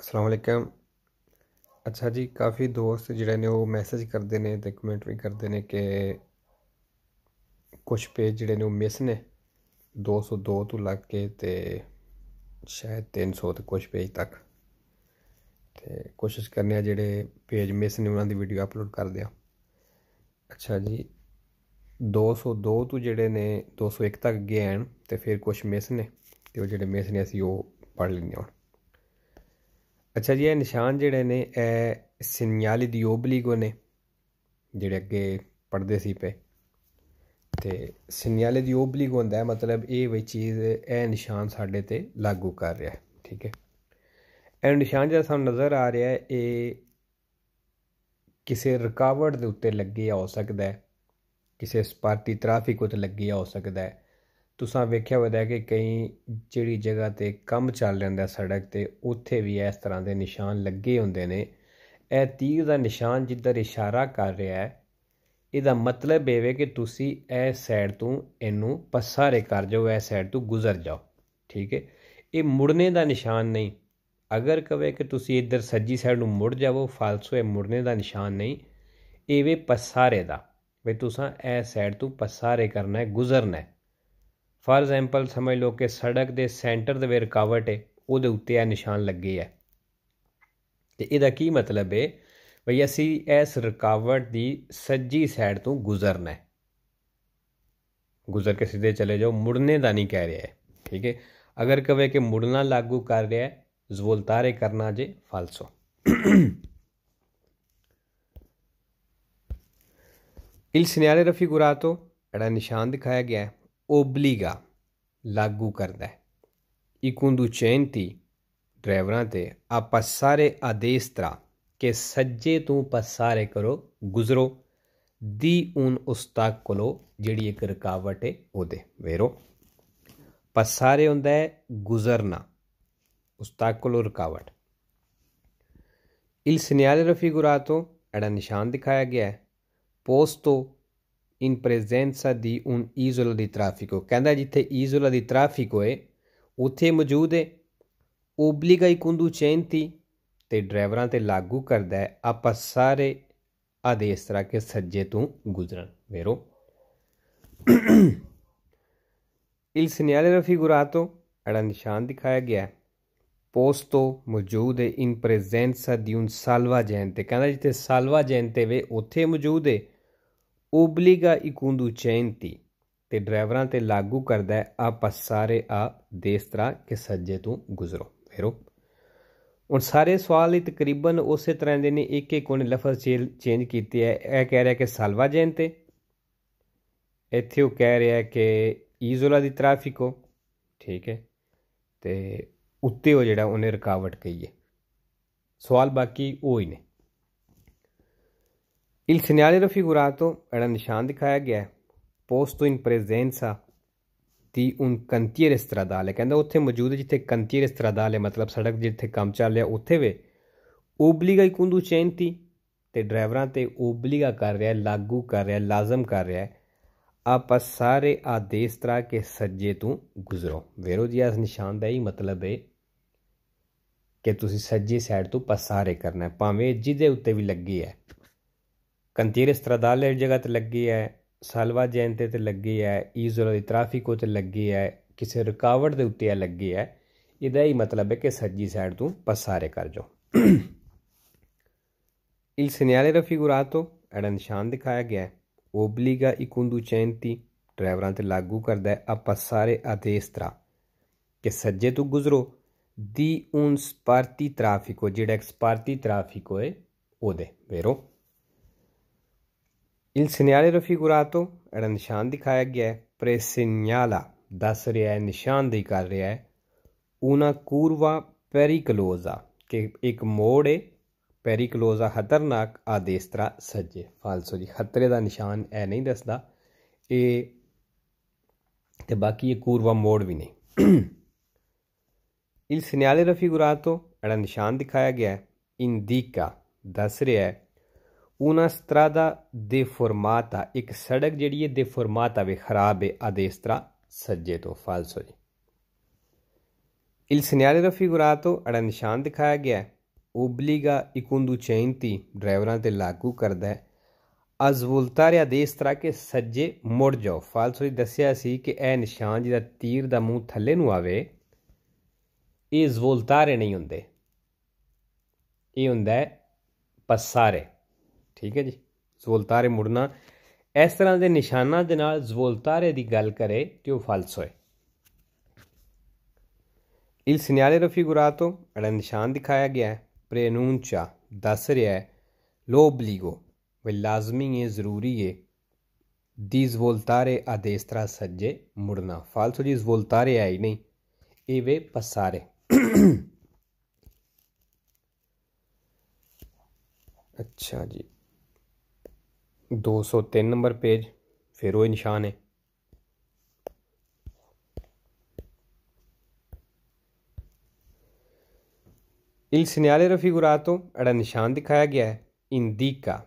ਅਸਲਾਮ ਅਲੈਕਮ ਅੱਛਾ ਜੀ ਕਾਫੀ ਦੋਸਤ ਜਿਹੜੇ ਨੇ ਉਹ ਮੈਸੇਜ ਕਰਦੇ ਨੇ ਤੇ ਕਮੈਂਟ ਵੀ ਕਰਦੇ ਨੇ ਕਿ ਕੁਝ ਪੇਜ ਜਿਹੜੇ ਨੇ ਉਹ ਮਿਸ ਨੇ 202 ਤੋਂ ਲੱਗ ਕੇ ਤੇ ਸ਼ਾਇਦ 300 ਤੇ ਕੁਝ ਪੇਜ ਤੱਕ ਤੇ ਕੋਸ਼ਿਸ਼ ਕਰਨੇ ਆ ਜਿਹੜੇ ਪੇਜ ਮਿਸ ਨੇ ਉਹਨਾਂ ਦੀ ਵੀਡੀਓ ਅਪਲੋਡ ਕਰ ਦਿਆਂ ਅੱਛਾ ਜੀ 202 ਤੋਂ ਜਿਹੜੇ ਨੇ 201 ਤੱਕ ਗਏ ਹਨ ਤੇ ਫਿਰ ਕੁਝ ਮਿਸ ਨੇ ਤੇ ਉਹ ਜਿਹੜੇ ਮਿਸ ਨੇ ਅਸੀਂ ਉਹ ਪੜ ਲੈਣੇ ਆ ਅੱਛਾ ਜੀ ਇਹ ਨਿਸ਼ਾਨ ਜਿਹੜੇ ਨੇ ਇਹ ਸਿਨਿਆਲੀ ਦੀ ਓਬਲੀਗੋ ਨੇ ਜਿਹੜੇ ਅੱਗੇ ਪੜਦੇ ਸੀ ਪਏ ਤੇ ਸਿਨਿਆਲੇ ਦੀ ਓਬਲੀਗੋ ਹੁੰਦਾ ਹੈ ਮਤਲਬ ਇਹ ਵਈ ਚੀਜ਼ ਇਹ ਨਿਸ਼ਾਨ ਸਾਡੇ ਤੇ ਲਾਗੂ ਕਰ ਰਿਹਾ ਹੈ ਠੀਕ ਹੈ ਇਹ ਨਿਸ਼ਾਨ ਜਿਹੜਾ ਸਾਨੂੰ ਨਜ਼ਰ ਆ ਰਿਹਾ ਹੈ ਇਹ ਕਿਸੇ ਰਕਾਵਟ ਦੇ ਉੱਤੇ ਲੱਗਿਆ ਹੋ ਸਕਦਾ ਹੈ ਕਿਸੇ ਸਪਾਰਟੀ ਟ੍ਰੈਫਿਕ ਉੱਤੇ ਲੱਗਿਆ ਹੋ ਸਕਦਾ ਹੈ ਤੁਸੀਂ ਵੇਖਿਆ ਹੋਵੇਗਾ ਕਿ ਕਈ ਜਿਹੜੀ ਜਗ੍ਹਾ ਤੇ ਕੰਮ ਚੱਲ ਰਿਹਾ ਸੜਕ ਤੇ ਉੱਥੇ ਵੀ ਇਸ ਤਰ੍ਹਾਂ ਦੇ ਨਿਸ਼ਾਨ ਲੱਗੇ ਹੁੰਦੇ ਨੇ ਇਹ ਤੀਰ ਦਾ ਨਿਸ਼ਾਨ ਜਿੱਧਰ ਇਸ਼ਾਰਾ ਕਰ ਰਿਹਾ ਹੈ ਇਹਦਾ ਮਤਲਬ ਇਹ ਹੈ ਕਿ ਤੁਸੀਂ ਇਹ ਸਾਈਡ ਤੋਂ ਇਹਨੂੰ ਪਸਾਰੇ ਕਰ ਜਾਓ ਇਹ ਸਾਈਡ ਤੋਂ ਗੁਜ਼ਰ ਜਾਓ ਠੀਕ ਹੈ ਇਹ ਮੁੜਨੇ ਦਾ ਨਿਸ਼ਾਨ ਨਹੀਂ ਅਗਰ ਕਵੇ ਕਿ ਤੁਸੀਂ ਇੱਧਰ ਸੱਜੀ ਸਾਈਡ ਨੂੰ ਮੁੜ ਜਾਵੋ ਫਾਲਸੋ ਇਹ ਮੁੜਨੇ ਦਾ ਨਿਸ਼ਾਨ ਨਹੀਂ ਇਹ ਵੇ ਪਸਾਰੇ ਦਾ ਵੀ ਤੁਸੀਂ ਇਹ ਸਾਈਡ ਤੋਂ ਪਸਾਰੇ ਕਰਨਾ ਹੈ ਗੁਜ਼ਰਨਾ ਹੈ ਫਾਰ ਐਗਜ਼ਾਮਪਲ ਸਮਝ ਲਓ ਕਿ ਸੜਕ ਦੇ ਸੈਂਟਰ ਦੇ ਵੇ ਰਕਾਵਟ ਹੈ ਉਹਦੇ ਉੱਤੇ ਇਹ ਨਿਸ਼ਾਨ ਲੱਗੇ ਹੈ ਤੇ ਇਹਦਾ ਕੀ ਮਤਲਬ ਹੈ ਭਈ ਅਸੀਂ ਇਸ ਰਕਾਵਟ ਦੀ ਸੱਜੀ ਸਾਈਡ ਤੋਂ ਗੁਜ਼ਰਨਾ ਹੈ ਗੁਜ਼ਰ ਕੇ ਸਿੱਧੇ ਚਲੇ ਜਾਓ ਮੁੜਨੇ ਦਾ ਨਹੀਂ ਕਹਿ ਰਿਹਾ ਹੈ ਠੀਕ ਹੈ ਅਗਰ ਕਵੇ ਕਿ ਮੁੜਨਾ ਲਾਗੂ ਕਰ ਰਿਹਾ ਹੈ ਜ਼ਵਲਤਾਰੇ ਕਰਨਾ ਜੇ ਫਾਲਸੋ ਇਲ ਸਿਨਿਆਰੇ ਰਫੀਗੁਰਾਤੋ ਗੁਰਾਤੋ ਨਿਸ਼ਾਨ ਦਿਖਾਇਆ ਗਿਆ ਹੈ ਓਬਲੀਗਾ ਲਾਗੂ ਕਰਦਾ ਹੈ ਚੈਂਤੀ ਡਰਾਈਵਰਾਂ ਤੇ ਆਪਾਂ ਸਾਰੇ ਆਦੇਸ਼ ਤਰਾ ਕਿ ਸੱਜੇ ਤੋਂ ਪਸਾਰੇ ਕਰੋ ਗੁਜ਼ਰੋ ਦੀ ਉਨ ਉਸਤਾਕ ਕੋਲੋ ਜਿਹੜੀ ਇੱਕ ਰਕਾਵਟ ਹੈ ਉਹਦੇ ਵੇਰੋ ਪਸਾਰੇ ਹੁੰਦਾ ਹੈ ਗੁਜ਼ਰਨਾ ਉਸਤਾਕ ਕੋਲੋ ਰਕਾਵਟ ਇਲ ਸੁਨਿਆਰੇ ਰਫੀ ਗੁਰਾ ਤੋਂ ਐਡਾ ਨਿਸ਼ਾਨ ਦਿਖਾਇਆ ਗਿਆ ਹੈ ਪੋਸਟ ਤੋਂ in presenza di un'isola di traffico ਕਹਿੰਦਾ ਜਿੱਥੇ ਇਸੋਲਾ di traffico ਹੈ ਉੱਥੇ ਮੌਜੂਦ ਹੈ obbliga i conducenti ਤੇ ਡਰਾਈਵਰਾਂ ਤੇ ਲਾਗੂ ਕਰਦਾ ਹੈ ਆਪਾਂ ਸਾਰੇ ਆਦੇਸ਼ ਤਰ੍ਹਾਂ ਕੇ ਸੱਜੇ ਤੋਂ ਗੁਜ਼ਰਨ ਵੇਰੋ il segnale raffigurato ਅੜਾ ਨਿਸ਼ਾਨ ਦਿਖਾਇਆ ਗਿਆ ਹੈ ਪੋਸਟੋ ਮੌਜੂਦ ਹੈ ਇਨ ਪ੍ਰੈਜ਼ੈਂਸਾ ਦੀ ਉਨ ਸਾਲਵਾ ਜੈਨਤੇ ਕਹਿੰਦਾ ਜਿੱਥੇ ਸਾਲਵਾ ਜੈਨਤੇ ਵੇ ਉੱਥੇ ਮੌਜੂਦ ਹੈ ਓਬਲੀਗਾ ਇਕੁੰਦੂ ਚੈਂਤੀ ਤੇ ਡਰਾਈਵਰਾਂ ਤੇ ਲਾਗੂ ਕਰਦਾ ਹੈ ਆਪਸ ਸਾਰੇ ਆ ਦੇਸ ਦੇਸਤਰਾ ਕਿ ਸੱਜੇ ਤੋਂ ਗੁਜ਼ਰੋ ਫੇਰੋ ਹੁਣ ਸਾਰੇ ਸਵਾਲ ਹੀ ਤਕਰੀਬਨ ਉਸੇ ਤਰ੍ਹਾਂ ਦੇ ਨੇ ਇੱਕ ਇੱਕ ਉਹਨੇ ਲਫ਼ਜ਼ ਚੇਂਜ ਕੀਤੇ ਹੈ ਇਹ ਕਹਿ ਰਿਹਾ ਕਿ ਸਲਵਾ ਜੈਨ ਤੇ ਇੱਥੇ ਉਹ ਕਹਿ ਰਿਹਾ ਕਿ ਈਜ਼ੋਲਾ ਦੀ ਟ੍ਰੈਫਿਕੋ ਠੀਕ ਹੈ ਤੇ ਉੱਤੇ ਉਹ ਜਿਹੜਾ ਉਹਨੇ ਰੁਕਾਵਟ ਕਹੀ ਹੈ ਸਵਾਲ ਬਾਕੀ ਉਹ ਹੀ ਨੇ Il segnale raffigurato era Nishan ਦਿਖਾਇਆ ਗਿਆ ਹੈ posto in presenza di un cantiere stradale ਕਹਿੰਦਾ ਉੱਥੇ ਮੌਜੂਦ ਜਿੱਥੇ cantiere stradale ਮਤਲਬ ਸੜਕ ਜਿੱਥੇ ਕੰਮ ਚੱਲ ਰਿਹਾ ਉੱਥੇ ਵੇ ਓਬਲੀਗਾ ਕੁੰਦੂ ਚੈਂਤੀ ਤੇ ਡਰਾਈਵਰਾਂ ਤੇ ਓਬਲੀਗਾ ਕਰ ਰਿਹਾ ਲਾਗੂ ਕਰ ਰਿਹਾ ਲਾਜ਼ਮ ਕਰ ਰਿਹਾ ਆਪਸ ਸਾਰੇ ਆਦੇਸ਼ ਤਰਾ ਕੇ ਸੱਜੇ ਤੋਂ ਗੁਜ਼ਰੋ ਵਿਰੋਧੀਆਸ ਨਿਸ਼ਾਨ ਦਾ ਹੀ ਮਤਲਬ ਹੈ ਕਿ ਤੁਸੀਂ ਸੱਜੇ ਸਾਈਡ ਤੋਂ ਪਸਾਰੇ ਕਰਨਾ ਭਾਵੇਂ ਜਿਹਦੇ ਉੱਤੇ ਵੀ ਲੱਗੀ ਹੈ ਕੰਤੀਰ ਸਟਰਾਦਾਲੇ ਜਗ੍ਹਾ ਤੇ ਲੱਗੀ ਹੈ ਸਲਵਾ ਜੈਨਤੇ ਤੇ ਲੱਗੀ ਹੈ ਈਜ਼ਰ ਦੀ ਟ੍ਰੈਫਿਕ ਉਤੇ ਲੱਗੀ ਹੈ ਕਿਸੇ ਰੁਕਾਵਟ ਦੇ ਉੱਤੇ ਲੱਗੀ ਹੈ ਇਹਦਾ ਹੀ ਮਤਲਬ ਹੈ ਕਿ ਸੱਜੀ ਸਾਈਡ ਤੋਂ ਪਸਾਰੇ ਕਰ ਜਾਓ ਸਿਨਿਆਲੇ ਦਾ raffigurato ਐਡਾ ਨਿਸ਼ਾਨ ਦਿਖਾਇਆ ਗਿਆ ਹੈ ਓਬਲੀਗਾ ਇਕੁੰਦੂ ਚੈਂਤੀ ਡਰਾਈਵਰਾਂ ਤੇ ਲਾਗੂ ਕਰਦਾ ਹੈ ਆਪਾਂ ਸਾਰੇ ਆਦੇਸ਼ ਤਰਾ ਕਿ ਸੱਜੇ ਤੋਂ ਗੁਜ਼ਰੋ ਦੀ ਉਨਸ ਪਾਰਤੀ ਟ੍ਰੈਫਿਕ ਹੋ ਜਿਹੜਾ ਐਕਸਪਾਰਤੀ ਟ੍ਰੈਫਿਕ ਹੋਏ ਉਹਦੇ ਵੇਰੋ Il segnale raffigurato era ਨਿਸ਼ਾਨ ਦਿਖਾਇਆ ਗਿਆ ਹੈ presegnala ਦੱਸ ਰਿਹਾ ਹੈ ਨਿਸ਼ਾਨਦੇਹੀ ਕਰ ਰਿਹਾ ਹੈ una curva pericolosa ਕਿ ਇੱਕ ਮੋੜ ਹੈ ਪੈਰੀਕਲੋਜ਼ਾ ਖਤਰਨਾਕ ਆਦੇਸ਼ ਤਰਾ ਸੱਜੇ ਫਾਲਸੋ ਜੀ ਖਤਰੇ ਦਾ ਨਿਸ਼ਾਨ ਇਹ ਨਹੀਂ ਦੱਸਦਾ ਇਹ ਤੇ ਬਾਕੀ ਇਹ ਕੂਰਵਾ ਮੋੜ ਵੀ ਨਹੀਂ ਇਲ ਸਿਨਿਆਲੇ ਰਫੀਗੁਰਾਤੋ ਇਹਦਾ ਨਿਸ਼ਾਨ ਦਿਖਾਇਆ ਗਿਆ ਹੈ ਇੰਡੀਕਾ ਦੱਸ ਰਿਹਾ ਹੈ ਉਹਨਾਂ una strada deformata ਇੱਕ ਸੜਕ ਜਿਹੜੀ ਹੈ deformata ਵੇ ਖਰਾਬ ਹੈ ਅਦੇ ਇਸ ਤਰ੍ਹਾਂ ਸੱਜੇ ਤੋਂ ਫਾਲਸ ਫਾਲਸੋ ਜੀ Il segnale da figurato ਅੜਾ ਨਿਸ਼ਾਨ ਦਿਖਾਇਆ ਗਿਆ ਉਬਲੀਗਾ ਇਕੁੰਦੂ ਚੈਂਤੀ ਡਰਾਈਵਰਾਂ ਤੇ ਲਾਗੂ ਕਰਦਾ ਹੈ ਅਜ਼ਵੁਲਤਾਰਿਆ ਦੇ ਇਸ ਤਰ੍ਹਾਂ ਕਿ ਸੱਜੇ ਮੁੜ ਜਾਓ ਫਾਲਸੋ ਜੀ ਦੱਸਿਆ ਸੀ ਕਿ ਇਹ ਨਿਸ਼ਾਨ ਜਿਹਦਾ ਤੀਰ ਦਾ ਮੂੰਹ ਥੱਲੇ ਨੂੰ ਆਵੇ ਇਹ ਜ਼ਵੁਲਤਾਰੇ ਨਹੀਂ ਹੁੰਦੇ ਇਹ ਹੁੰਦਾ ਹੈ ਪਸਾਰੇ ਠੀਕ ਹੈ ਜੀ ਜ਼ਵੋਲਤਾਰੇ ਮੁੜਨਾ ਇਸ ਤਰ੍ਹਾਂ ਦੇ ਨਿਸ਼ਾਨਾ ਦੇ ਨਾਲ ਜ਼ਵੋਲਤਾਰੇ ਦੀ ਗੱਲ ਕਰੇ ਤੇ ਉਹ ਫਾਲਸ ਹੋਏ ਇਲ ਸਿਨਿਆਲੇ ਰਫੀ ਗੁਰਾਤੋ ਅੜਾ ਨਿਸ਼ਾਨ ਦਿਖਾਇਆ ਗਿਆ ਹੈ ਪ੍ਰੇਨੂਨ ਚਾ ਦੱਸ ਰਿਹਾ ਹੈ ਲੋ ਬਲੀਗੋ ਵੇ ਲਾਜ਼ਮੀ ਹੈ ਜ਼ਰੂਰੀ ਹੈ ਦੀਜ਼ ਵੋਲਤਾਰੇ ਆਦੇਸ ਤਰ੍ਹਾਂ ਸੱਜੇ ਮੁੜਨਾ ਫਾਲਸੋ ਜੀ ਵੋਲਤਾਰੇ ਆਈ ਨਹੀਂ ਇਹ ਵੇ ਪਸਾਰੇ ਅੱਛਾ ਜੀ 203 ਨੰਬਰ ਪੇਜ ਫਿਰ ਉਹ ਨਿਸ਼ਾਨ ਹੈ ਇਲ ਸਿਨਿਆਲੇ ਰਫੀਗੁਰਾਤੋ ਅੜਾ ਨਿਸ਼ਾਨ ਦਿਖਾਇਆ ਗਿਆ ਹੈ ਇੰਦੀਕਾ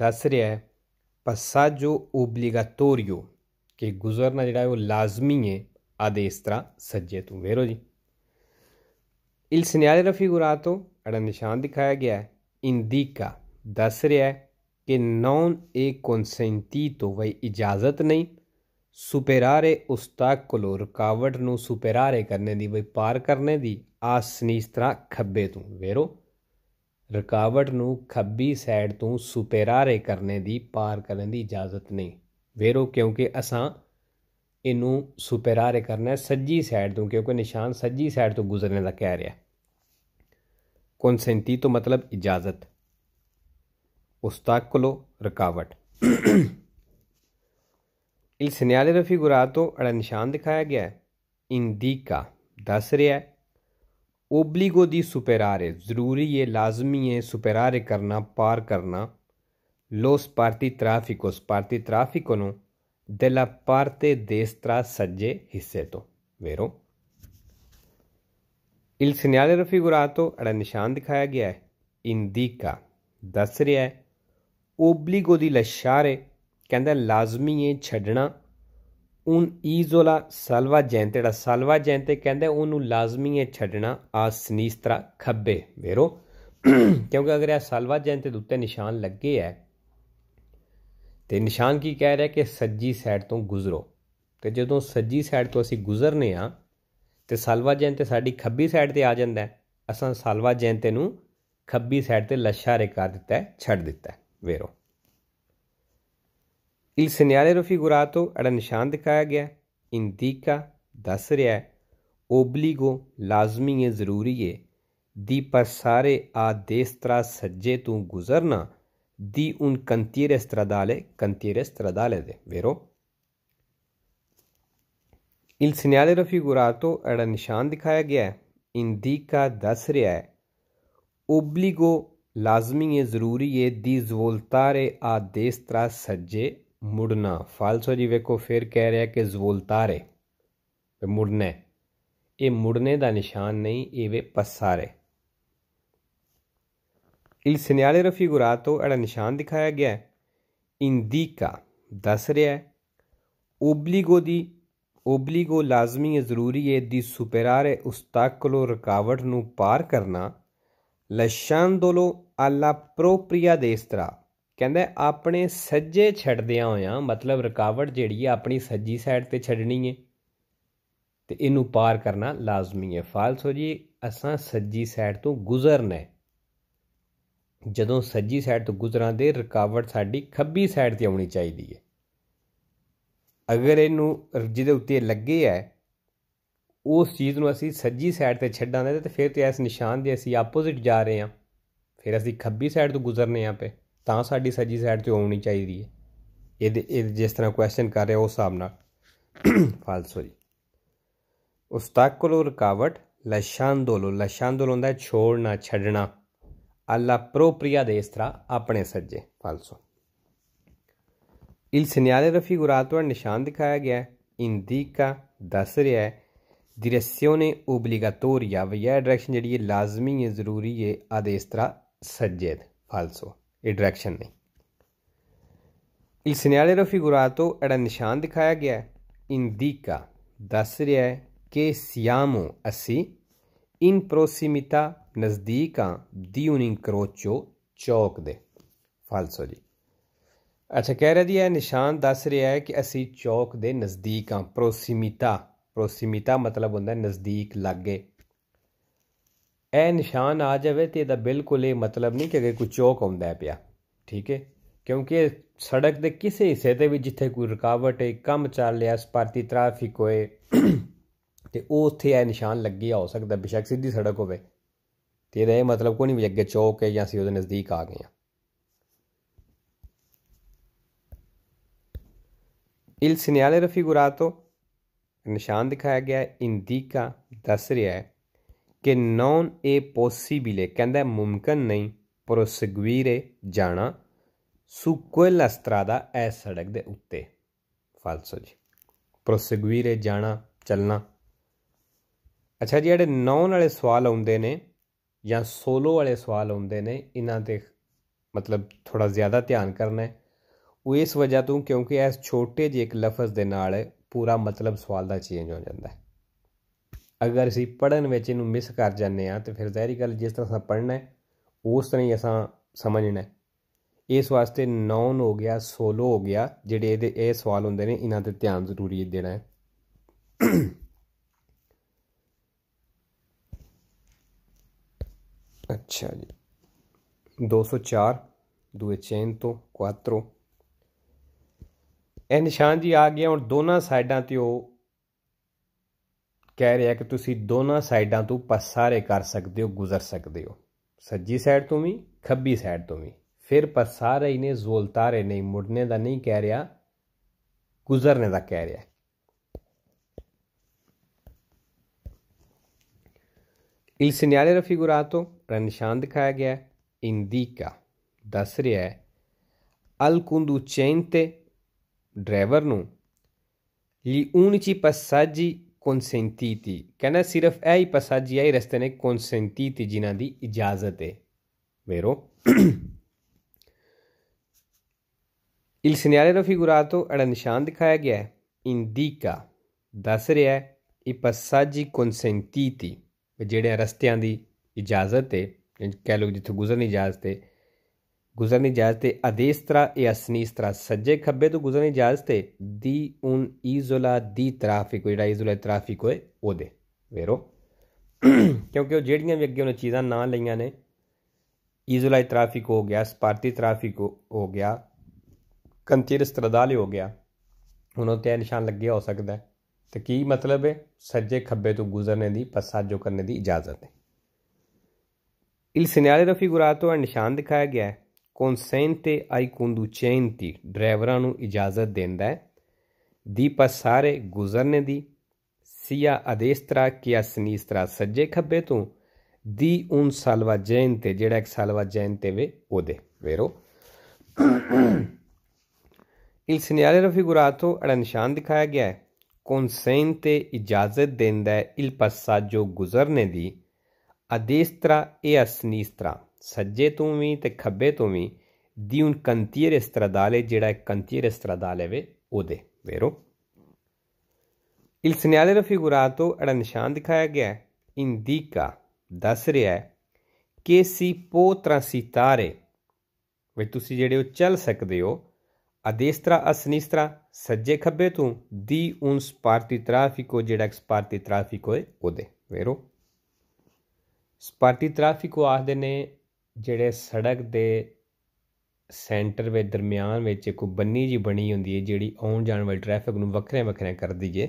ਦੱਸ ਰਿਹਾ ਹੈ ਪਸਾ ਜੋ ਓਬਲੀਗਾਟੋਰੀਓ ਕਿ ਗੁਜ਼ਰਨਾ ਜਿਹੜਾ ਹੈ ਉਹ ਲਾਜ਼ਮੀ ਹੈ ਆਦੇ ਇਸ ਤਰ੍ਹਾਂ ਸੱਜੇ ਤੋਂ ਵੇਰੋ ਜੀ ਇਲ ਸਿਨਿਆਲੇ ਰਫੀਗੁਰਾਤੋ ਅੜਾ ਨਿਸ਼ਾਨ ਦਿਖਾਇਆ ਗਿਆ ਹੈ ਇੰਦੀਕਾ ਦੱਸ ਰਿਹਾ ਹੈ che non è consentito vai ਇਜਾਜ਼ਤ ਨਹੀਂ ਸੁਪੇਰਾਰੇ ਉਸਤਾਕ ਕੋਲੋਂ ਰੁਕਾਵਟ ਨੂੰ ਸੁਪੇਰਾਰੇ ਕਰਨੇ ਦੀ ਬਈ ਪਾਰ ਕਰਨੇ ਦੀ ਆਸਨੀ ਇਸ ਤਰ੍ਹਾਂ ਖੱਬੇ ਤੋਂ ਵੇਰੋ ਰੁਕਾਵਟ ਨੂੰ ਖੱਬੀ ਸਾਈਡ ਤੋਂ ਸੁਪੇਰਾਰੇ ਕਰਨੇ ਦੀ ਪਾਰ ਕਰਨ ਦੀ ਇਜਾਜ਼ਤ ਨਹੀਂ ਵੇਰੋ ਕਿਉਂਕਿ ਅਸਾਂ ਇਹਨੂੰ ਸੁਪੇਰਾਰੇ ਕਰਨਾ ਸੱਜੀ ਸਾਈਡ ਤੋਂ ਕਿਉਂਕਿ ਨਿਸ਼ਾਨ ਸੱਜੀ ਸਾਈਡ ਤੋਂ ਗੁਜ਼ਰਨੇ ਦਾ ਕਹਿ ਰਿਹਾ ਕਨਸੈਂਟੀ ਤੋਂ ਮਤਲਬ ਇਜਾਜ਼ਤ obstáculo, ਰੁਕਾਵਟ Il segnale raffigurato ਅੜਾ ਨਿਸ਼ਾਨ ਦਿਖਾਇਆ ਗਿਆ ਹੈ ਇੰਡੀਕਾ ਦੱਸ ਰਿਹਾ ਹੈ ओब्लिगो दी सुपेरारे ज़रूरी है लाजमी है सुपेरारे करना पार करना लोस पार्टी ट्राफिको पार्टी ट्राफिको नो दिला पार्ते देस्तरा सज्जे हिस्से तो वेरो इल सिन्याले रफीगुरातो अड़ा निशान दिखाया गया है इंदी का दस रहा है ਓਬਲੀਗੋ ਦੀ ਲਸ਼ਾਰੇ ਕਹਿੰਦਾ ਲਾਜ਼ਮੀ ਹੈ ਛੱਡਣਾ ਉਨ ਈਜ਼ੋਲਾ ਸਲਵਾ ਜੈਂਤੇ ਦਾ ਸਲਵਾ ਜੈਂਤੇ ਕਹਿੰਦਾ ਉਹਨੂੰ ਲਾਜ਼ਮੀ ਹੈ ਛੱਡਣਾ ਆ ਸਨੀਸਤਰਾ ਖੱਬੇ ਵੇਰੋ ਕਿਉਂਕਿ ਅਗਰ ਇਹ ਸਲਵਾ ਜੈਂਤੇ ਦੇ ਉੱਤੇ ਨਿਸ਼ਾਨ ਲੱਗੇ ਹੈ ਤੇ ਨਿਸ਼ਾਨ ਕੀ ਕਹਿ ਰਿਹਾ ਕਿ ਸੱਜੀ ਸਾਈਡ ਤੋਂ ਗੁਜ਼ਰੋ ਤੇ ਜਦੋਂ ਸੱਜੀ ਸਾਈਡ ਤੋਂ ਅਸੀਂ ਗੁਜ਼ਰਨੇ ਆ ਤੇ ਸਲਵਾ ਜੈਂਤੇ ਸਾਡੀ ਖੱਬੀ ਸਾਈਡ ਤੇ ਆ ਜਾਂਦਾ ਅਸਾਂ ਸਲਵਾ ਜੈਂਤੇ ਨੂੰ ਖੱਬੀ ਸਾਈਡ ਤੇ ਲਸ਼ਾਰੇ ਕਰ ਦਿੱਤਾ ਛੱਡ ਦਿੱਤਾ vero. Il segnale raffigurato era ਨਿਸ਼ਾਨ ਦਿਖਾਇਆ ਗਿਆ ਇੰਦੀਕਾ ਦੱਸ ਰਿਹਾ ਹੈ ਓਬਲੀਗੋ ਲਾਜ਼ਮੀ ਹੈ ਜ਼ਰੂਰੀ ਹੈ ਦੀ ਪਰ ਸਾਰੇ ਆਦੇਸ ਤਰਾ ਸੱਜੇ ਤੋਂ ਗੁਜ਼ਰਨਾ ਦੀ ਉਨ ਕੰਤੀਰੇ stradale ਕੰਤੀਰੇ stradale de vero Il segnale raffigurato era ਨਿਸ਼ਾਨ ਦਿਖਾਇਆ ਗਿਆ ਹੈ ਇੰਦੀਕਾ ਦੱਸ ਰਿਹਾ ਹੈ ਓਬਲੀਗੋ ਲਾਜ਼ਮੀ ਹੈ ਜ਼ਰੂਰੀ ਹੈ ਦੀ ਜ਼ਵੋਲਤਾਰੇ ਆਦੇਸ ਤਰਾ ਸੱਜੇ ਮੁੜਨਾ ਫਾਲਸੋ ਜੀ ਵੇਖੋ ਫਿਰ ਕਹਿ ਰਿਹਾ ਕਿ ਜ਼ਵੋਲਤਾਰੇ ਮੁੜਨੇ ਇਹ ਮੁੜਨੇ ਦਾ ਨਿਸ਼ਾਨ ਨਹੀਂ ਇਹ ਵੇ ਪਸਾਰੇ ਸਿਨਿਆਲੇ ਰਫੀ ਗੁਰਾ ਤੋਂ la ਨਿਸ਼ਾਨ ਦਿਖਾਇਆ ਗਿਆ ਹੈ indica ਦੱਸ ਰਿਹਾ ਹੈ ਓਬਲੀਗੋ ਦੀ ਓਬਲੀਗੋ ਲਾਜ਼ਮੀ ਹੈ ਜ਼ਰੂਰੀ ਹੈ ਦੀ ਸੁਪਰਾਰੇ ਉਸਤਾਕਲੋ ਰਕਾਵਟ ਨੂੰ ਪਾਰ ਕਰਨਾ ਲਸ਼ਾਂਦੋਲੋ ਆਲਾ ਪ੍ਰੋਪਰੀਆ ਦੇਸਤਰਾ ਕਹਿੰਦਾ ਆਪਣੇ ਸੱਜੇ ਛੱਡਦਿਆਂ ਹੋਇਆਂ ਮਤਲਬ ਰਕਾਵਟ ਜਿਹੜੀ ਹੈ ਆਪਣੀ ਸੱਜੀ ਸਾਈਡ ਤੇ ਛੱਡਣੀ ਹੈ ਤੇ ਇਹਨੂੰ ਪਾਰ ਕਰਨਾ ਲਾਜ਼ਮੀ ਹੈ ਫਾਲਸ ਹੋ ਜੀ ਅਸਾਂ ਸੱਜੀ ਸਾਈਡ ਤੋਂ ਗੁਜ਼ਰਨਾ ਹੈ ਜਦੋਂ ਸੱਜੀ ਸਾਈਡ ਤੋਂ ਗੁਜ਼ਰਾਂਦੇ ਰਕਾਵਟ ਸਾਡੀ ਖੱਬੀ ਸਾਈਡ ਤੇ ਆਉਣੀ ਚਾਹੀਦੀ ਹੈ ਅਗਰ ਇਹਨੂੰ ਜਿਹਦੇ ਉੱਤੇ ਲੱਗੇ ਹੈ ਉਸ ਚੀਜ਼ ਨੂੰ ਅਸੀਂ ਸੱਜੀ ਸਾਈਡ ਤੇ ਛੱਡਾਂਦੇ ਤੇ ਫਿਰ ਤੇ ਇਸ ਨਿਸ਼ਾਨ ਦੇ ਅਸੀਂ ਆਪੋਜ਼ਿਟ ਜਾ ਰਹੇ ਹਾਂ ਫਿਰ ਅਸੀਂ ਖੱਬੀ ਸਾਈਡ ਤੋਂ ਗੁਜ਼ਰਨੇ ਆਪੇ ਤਾਂ ਸਾਡੀ ਸੱਜੀ ਸਾਈਡ ਤੇ ਆਉਣੀ ਚਾਹੀਦੀ ਹੈ ਇਹਦੇ ਇਹ ਜਿਸ ਤਰ੍ਹਾਂ ਕੁਐਸਚਨ ਕਰ ਰਿਹਾ ਉਹ ਸਾਹਮਣਾ ਨਾਲ ਫਾਲਸੋ ਜੀ ਉਸਤਾਕਲੋ ਰਕਾਵਟ ਲਸ਼ਾਂਦੋਲੋ ਲਸ਼ਾਂਦੋਲੋ ਹੁੰਦਾ ਛੋੜਨਾ ਛੱਡਣਾ ਅੱਲਾ ਪ੍ਰੋਪਰੀਆ ਦੇ ਇਸ ਤਰ੍ਹਾਂ ਆਪਣੇ ਸੱਜੇ ਫਾਲਸੋ ਇਲ ਸਿਨਿਆਲੇ ਰਫੀ ਗੁਰਾਤਵਰ ਨਿਸ਼ਾਨ ਦਿਖਾਇਆ ਗਿਆ ਹੈ ਇੰਦੀਕਾ ਦੱਸ ਰਿਹਾ ਹੈ ਡਾਇਰੈਕਸ਼ਨੇ ਓਬਲੀਗਾਟੋਰੀਆ ਵੀ ਇਹ ਡਾਇਰੈਕਸ਼ਨ ਜਿਹੜੀ ਹੈ ਲਾਜ਼ਮੀ ਹੈ ਜ਼ਰੂਰੀ ਹੈ ਆਦੇਸ ਤਰ੍ਹਾਂ Sajjed, ਫਾਲਸੋ ਇਹ ਡਾਇਰੈਕਸ਼ਨ ਨਹੀਂ ਇਸ ਸਿਨੇਰੀਓ ਫਿਗੂਰਾਤੋ ਅੜਾ ਨਿਸ਼ਾਨ ਦਿਖਾਇਆ ਗਿਆ ਹੈ ਇੰਦੀਕਾ ਦੱਸ ਰਿਹਾ ਹੈ ਕਿ ਸਿਆਮੋ ਅਸੀਂ ਇਨ ਪ੍ਰੋਸੀਮਿਤਾ ਨਜ਼ਦੀਕਾ ਦੀਉਨਿੰਗ ਕਰੋਚੋ ਚੌਕ ਦੇ ਫਾਲਸੋ ਜੀ ਅੱਛਾ ਕਹਿ ਰਿਹਾ ਦੀ ਹੈ ਨਿਸ਼ਾਨ ਦੱਸ ਰਿਹਾ ਹੈ ਕਿ ਅਸੀਂ ਚੌਕ ਦੇ ਨਜ਼ਦੀਕਾਂ ਪ੍ਰੋਸੀਮਿਤਾ ਪ੍ਰੋਸੀਮਿਤਾ ਮਤਲਬ ਹੁੰਦਾ ਨਜ਼ਦੀਕ ਲੱਗੇ ਇਹ ਨਿਸ਼ਾਨ ਆ ਜਾਵੇ ਤੇ ਇਹਦਾ ਬਿਲਕੁਲ ਇਹ ਮਤਲਬ ਨਹੀਂ ਕਿ ਅਗੇ ਕੋਈ ਚੌਕ ਆਉਂਦਾ ਹੈ ਪਿਆ ਠੀਕ ਹੈ ਕਿਉਂਕਿ ਸੜਕ ਦੇ ਕਿਸੇ ਹਿੱਸੇ ਤੇ ਵੀ ਜਿੱਥੇ ਕੋਈ ਰੁਕਾਵਟ ਹੈ ਕੰਮ ਚੱਲ ਰਿਹਾ ਸਪਾਰਤੀ ਟ੍ਰੈਫਿਕ ਹੋਏ ਤੇ ਉਹ ਉੱਥੇ ਇਹ ਨਿਸ਼ਾਨ ਲੱਗਿਆ ਹੋ ਸਕਦਾ ਬਿਸ਼ੱਕ ਸਿੱਧੀ ਸੜਕ ਹੋਵੇ ਤੇ ਇਹਦਾ ਇਹ ਮਤਲਬ ਕੋਈ ਨਹੀਂ ਵੀ ਅੱਗੇ ਚੌਕ ਹੈ ਜਾਂ ਅਸੀਂ ਉਹਦੇ ਨਜ਼ਦੀਕ ਆ ਗਏ ਹਾਂ ਇਲ ਸਿਨਿਆਲੇ ਰਫੀਗੁਰਾਤੋ ਨਿਸ਼ਾਨ ਦਿਖਾਇਆ ਗਿਆ ਇੰਦੀਕਾ ਦੱਸ ਰਿਹਾ ਹੈ ਕਿ ਨੌਨ non ਪੋਸੀਬਲ ਹੈ ਕਹਿੰਦਾ ਮੁਮਕਨ ਨਹੀਂ proseguire ਜਾਣਾ su quella ਐ ਸੜਕ ਦੇ ਉੱਤੇ ਫਾਲਸੋ ਜੀ proseguire ਜਾਣਾ ਚੱਲਣਾ ਅੱਛਾ ਜੀ ਜਿਹੜੇ ਨੌਨ ਵਾਲੇ ਸਵਾਲ ਆਉਂਦੇ ਨੇ ਜਾਂ ਸੋਲੋ ਵਾਲੇ ਸਵਾਲ ਆਉਂਦੇ ਨੇ ਇਹਨਾਂ ਤੇ ਮਤਲਬ ਥੋੜਾ ਜ਼ਿਆਦਾ ਧਿਆਨ ਕਰਨਾ ਹੈ ਉਹ ਇਸ ਵਜ੍ਹਾ ਤੋਂ ਕਿਉਂਕਿ ਇਸ ਛੋਟੇ ਜਿਹੇ ਇੱਕ ਲਫ਼ਜ਼ ਦੇ ਨਾਲ ਪੂਰਾ ਮਤਲਬ ਸਵਾਲ ਦਾ ਚੇਂਜ ਹੋ ਜਾਂਦਾ ਹੈ ਅਗਰ ਅਸੀਂ ਪੜਨ ਵਿੱਚ ਇਹਨੂੰ ਮਿਸ ਕਰ ਜਾਂਦੇ ਆ ਤੇ ਫਿਰ ਜ਼ਾਹਿਰੀ ਗੱਲ ਜਿਸ ਤਰ੍ਹਾਂ ਅਸੀਂ ਪੜਨਾ ਹੈ ਉਸ ਤਰ੍ਹਾਂ ਹੀ ਅਸਾਂ ਸਮਝਣਾ ਹੈ ਇਸ ਵਾਸਤੇ ਨੌਨ ਹੋ ਗਿਆ ਸੋਲੋ ਹੋ ਗਿਆ ਜਿਹੜੇ ਇਹਦੇ ਇਹ ਸਵਾਲ ਹੁੰਦੇ ਨੇ ਇਹਨਾਂ ਤੇ ਧਿਆਨ ਜ਼ਰੂਰੀ ਦੇਣਾ ਹੈ ਅੱਛਾ ਜੀ 204 2 ਤੋਂ 4 ਇਹ ਨਿਸ਼ਾਨ ਜੀ ਆ ਗਿਆ ਹੁਣ ਦੋਨਾਂ ਸਾਈਡਾਂ ਤੇ ਉਹ ਕਹਿ ਰਿਹਾ ਕਿ ਤੁਸੀਂ ਦੋਨਾਂ ਸਾਈਡਾਂ ਤੋਂ ਪਸਾਰੇ ਕਰ ਸਕਦੇ ਹੋ ਗੁਜ਼ਰ ਸਕਦੇ ਹੋ ਸੱਜੀ ਸਾਈਡ ਤੋਂ ਵੀ ਖੱਬੀ ਸਾਈਡ ਤੋਂ ਵੀ ਫਿਰ ਪਸਾਰੇ ਨੇ ਜ਼ੋਲਤਾਰੇ ਨਹੀਂ ਮੁੜਨੇ ਦਾ ਨਹੀਂ ਕਹਿ ਰਿਹਾ ਗੁਜ਼ਰਨੇ ਦਾ ਕਹਿ ਰਿਹਾ ਇਲ ਸਿਨਿਆਲੇ ਸਿਨਿਆਰੇ ਰਫੀਗੁਰਾਤੋ ਪ੍ਰਨਿਸ਼ਾਨ ਦਿਖਾਇਆ ਗਿਆ ਇੰਦੀਕਾ ਦੱਸ ਰਿਹਾ ਹੈ ਅਲ ਕੁੰਦੂ ਚੈਂਤੇ ਡਰਾਈਵਰ ਨੂੰ ਲੀ ਉਨਚੀ ਪਸਾਜੀ ਕਨਸੈਂਟੀਤੀ ਕਹਿੰਦਾ ਸਿਰਫ ਇਹ ਹੀ ਪਸਾਜੀ ਆਈ ਰਸਤੇ ਨੇ ਕਨਸੈਂਟੀਤੀ ਜਿਨ੍ਹਾਂ ਦੀ ਇਜਾਜ਼ਤ ਹੈ ਵੇਰੋ ਇਲ Il segnale raffigurato ਅੜਾ ਨਿਸ਼ਾਨ ਦਿਖਾਇਆ ਗਿਆ ਹੈ ਇੰਦੀਕਾ ਦੱਸ ਰਿਹਾ ਹੈ ਇਹ passaggi consentiti ਜਿਹੜੇ ਰਸਤਿਆਂ ਦੀ ਇਜਾਜ਼ਤ ਹੈ ਕਹਿ ਲੋ ਜਿੱਥੇ ਗੁਜ਼ਰਨ ਇਜਾਜ਼ਤ ਹੈ ਗੁਜ਼ਰਨ ਜਾਇਜ਼ ਤੇ ਅਦੇਸ ਤਰਾ ਇਹ ਅਸਨੀਸ ਤਰਾ ਸੱਜੇ ਖੱਬੇ ਤੋਂ ਗੁਜ਼ਰਨ ਜਾਇਜ਼ ਤੇ ਦੀ ਉਨ ਇਜ਼ੁਲਾ ਦੀ ਟ੍ਰੈਫਿਕ ਜਿਹੜਾ ਇਜ਼ੁਲਾ ਟ੍ਰੈਫਿਕ ਹੋਏ ਉਹਦੇ ਵੇਰੋ ਕਿਉਂਕਿ ਉਹ ਜਿਹੜੀਆਂ ਵੀ ਅੱਗੇ ਉਹਨਾਂ ਚੀਜ਼ਾਂ ਨਾਂ ਲਈਆਂ ਨੇ ਇਜ਼ੁਲਾ ਟ੍ਰੈਫਿਕ ਹੋ ਗਿਆ ਸਪਾਰਤੀ ਟ੍ਰੈਫਿਕ ਹੋ ਗਿਆ ਕੰਤੀਰਸ ਤਰਦਾਲੇ ਹੋ ਗਿਆ ਉਹਨਾਂ ਤੇ ਨਿਸ਼ਾਨ ਲੱਗੇ ਹੋ ਸਕਦਾ ਤੇ ਕੀ ਮਤਲਬ ਹੈ ਸੱਜੇ ਖੱਬੇ ਤੋਂ ਗੁਜ਼ਰਨੇ ਦੀ ਪਸਾ ਜੋ ਕਰਨੇ ਦੀ ਇਜਾਜ਼ਤ ਹੈ ਇਲ ਸਿਨਿਆਰੇ ਦਾ ਫਿਗੂਰਾ ਤੋਂ ਨਿਸ਼ਾਨ ਦਿਖਾਇਆ ਗਿਆ ਹੈ consente ਆਈ conducenti, ਡਰਾਈਵਰਾਂ ਨੂੰ ਇਜਾਜ਼ਤ ਦਿੰਦਾ ਹੈ ਦੀ ਪਸਾਰੇ ਗੁਜ਼ਰਨੇ ਦੀ ਸਿਆ ਅਦੇਸਤਰਾ ਕਿਆ ਸਨੀਸਤਰਾ ਸੱਜੇ ਖੱਬੇ ਤੋਂ ਦੀ ਉਨ ਸਾਲਵਾ ਜੈਨ ਤੇ ਜਿਹੜਾ ਇੱਕ ਸਾਲਵਾ ਜੈਨ ਤੇ ਵੇ ਉਹਦੇ ਵੇਰੋ Il segnale raffigurato ਅੜਾ ਨਿਸ਼ਾਨ ਦਿਖਾਇਆ ਗਿਆ ਹੈ ਤੇ ਇਜਾਜ਼ਤ ਦਿੰਦਾ ਹੈ ਇਲ ਪਸਾ ਜੋ ਗੁਜ਼ਰਨੇ ਦੀ ਅਦੇਸਤਰਾ ਇਹ ਅਸਨੀਸਤਰਾ ਸੱਜੇ ਤੋਂ ਵੀ ਤੇ ਖੱਬੇ ਤੋਂ ਵੀ ਦੀ ਉਨ ਕੰਤੀਰ ਇਸਤਰਾਦਾਲੇ ਜਿਹੜਾ ਕੰਤੀਰ ਇਸਤਰਾਦਾਲੇ ਵੇ ਉਹਦੇ ਵੇਰੋ ਇਲ Il segnale raffigurato ਅੜਾ ਨਿਸ਼ਾਨ ਦਿਖਾਇਆ ਗਿਆ ਹੈ indica ਦੱਸ ਰਿਹਾ ਹੈ ਕਿ ਸੀ ਪੋ ਟ੍ਰਾਂਸਿਟਾਰੇ ਵੇ ਤੁਸੀਂ ਜਿਹੜੇ ਉਹ ਚੱਲ ਸਕਦੇ ਹੋ ਅਦੇਸਤਰਾ ਅਸਨਿਸਤਰਾ ਸੱਜੇ ਖੱਬੇ ਤੋਂ ਦੀ ਉਨ ਸਪਾਰਤੀ ਟ੍ਰੈਫਿਕੋ ਜਿਹੜਾ ਸਪਾਰਤੀ ਟ੍ਰੈਫਿਕੋ ਹੈ ਉਹਦੇ ਵੇਰੋ ਸਪਾਰਤੀ ਟ੍ਰੈਫਿਕੋ ਆਖਦੇ ਨੇ ਜਿਹੜੇ ਸੜਕ ਦੇ ਸੈਂਟਰ ਵਿੱਚ ਦਰਮਿਆਨ ਵਿੱਚ ਇੱਕ ਬੰਨੀ ਜੀ ਬਣੀ ਹੁੰਦੀ ਹੈ ਜਿਹੜੀ ਆਉਣ ਜਾਣ ਵਾਲੀ ਟ੍ਰੈਫਿਕ ਨੂੰ ਵੱਖਰੇ ਵੱਖਰੇ ਕਰਦੀ ਹੈ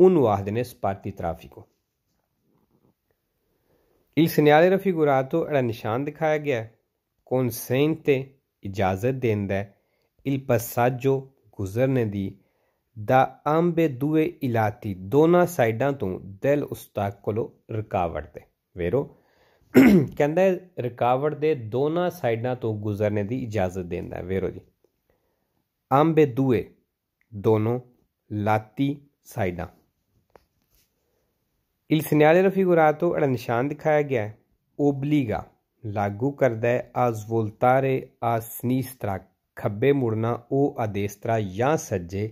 ਉਹਨੂੰ ਆਖਦੇ ਨੇ ਸਪਾਰਟੀ ਟ੍ਰੈਫਿਕੋ Il ਸਿਨਿਆਲੇ raffigurato era ਨਿਸ਼ਾਨ ਦਿਖਾਇਆ ਗਿਆ ਹੈ ਤੇ ਇਜਾਜ਼ਤ ਦਿੰਦਾ ਹੈ ਇਲ ਪਸਾਜੋ ਗੁਜ਼ਰਨੇ ਦੀ ਦਾ ਅੰਬੇ ਦੂਏ ਇਲਾਤੀ ਦੋਨਾਂ ਸਾਈਡਾਂ ਤੋਂ ਦਿਲ ਉਸਤਾਕਲੋ ਰਕਾਵਟ ਦੇ ਵੇਰੋ ਕਹਿੰਦਾ ਰੁਕਾਵਟ ਦੇ ਦੋਨਾਂ ਸਾਈਡਾਂ ਤੋਂ ਗੁਜ਼ਰਨੇ ਦੀ ਇਜਾਜ਼ਤ ਦਿੰਦਾ ਹੈ ਵੇਰੋ ਜੀ ਆਂਬੇ ਦੂਏ ਦੋਨੋਂ ਲਾਤੀ ਸਾਈਡਾਂ ਇਲ ਸਿਨਿਆਲੇ ਰਫੀਗੁਰਾਤੋ ਅੜਾ ਨਿਸ਼ਾਨ ਦਿਖਾਇਆ ਗਿਆ ਹੈ ਓਬਲੀਗਾ ਲਾਗੂ ਕਰਦਾ ਹੈ ਆਸ ਵੋਲਤਾਰੇ ਆਸ ਖੱਬੇ ਮੁੜਨਾ ਉਹ ਆਦੇਸਤਰਾ ਜਾਂ ਸੱਜੇ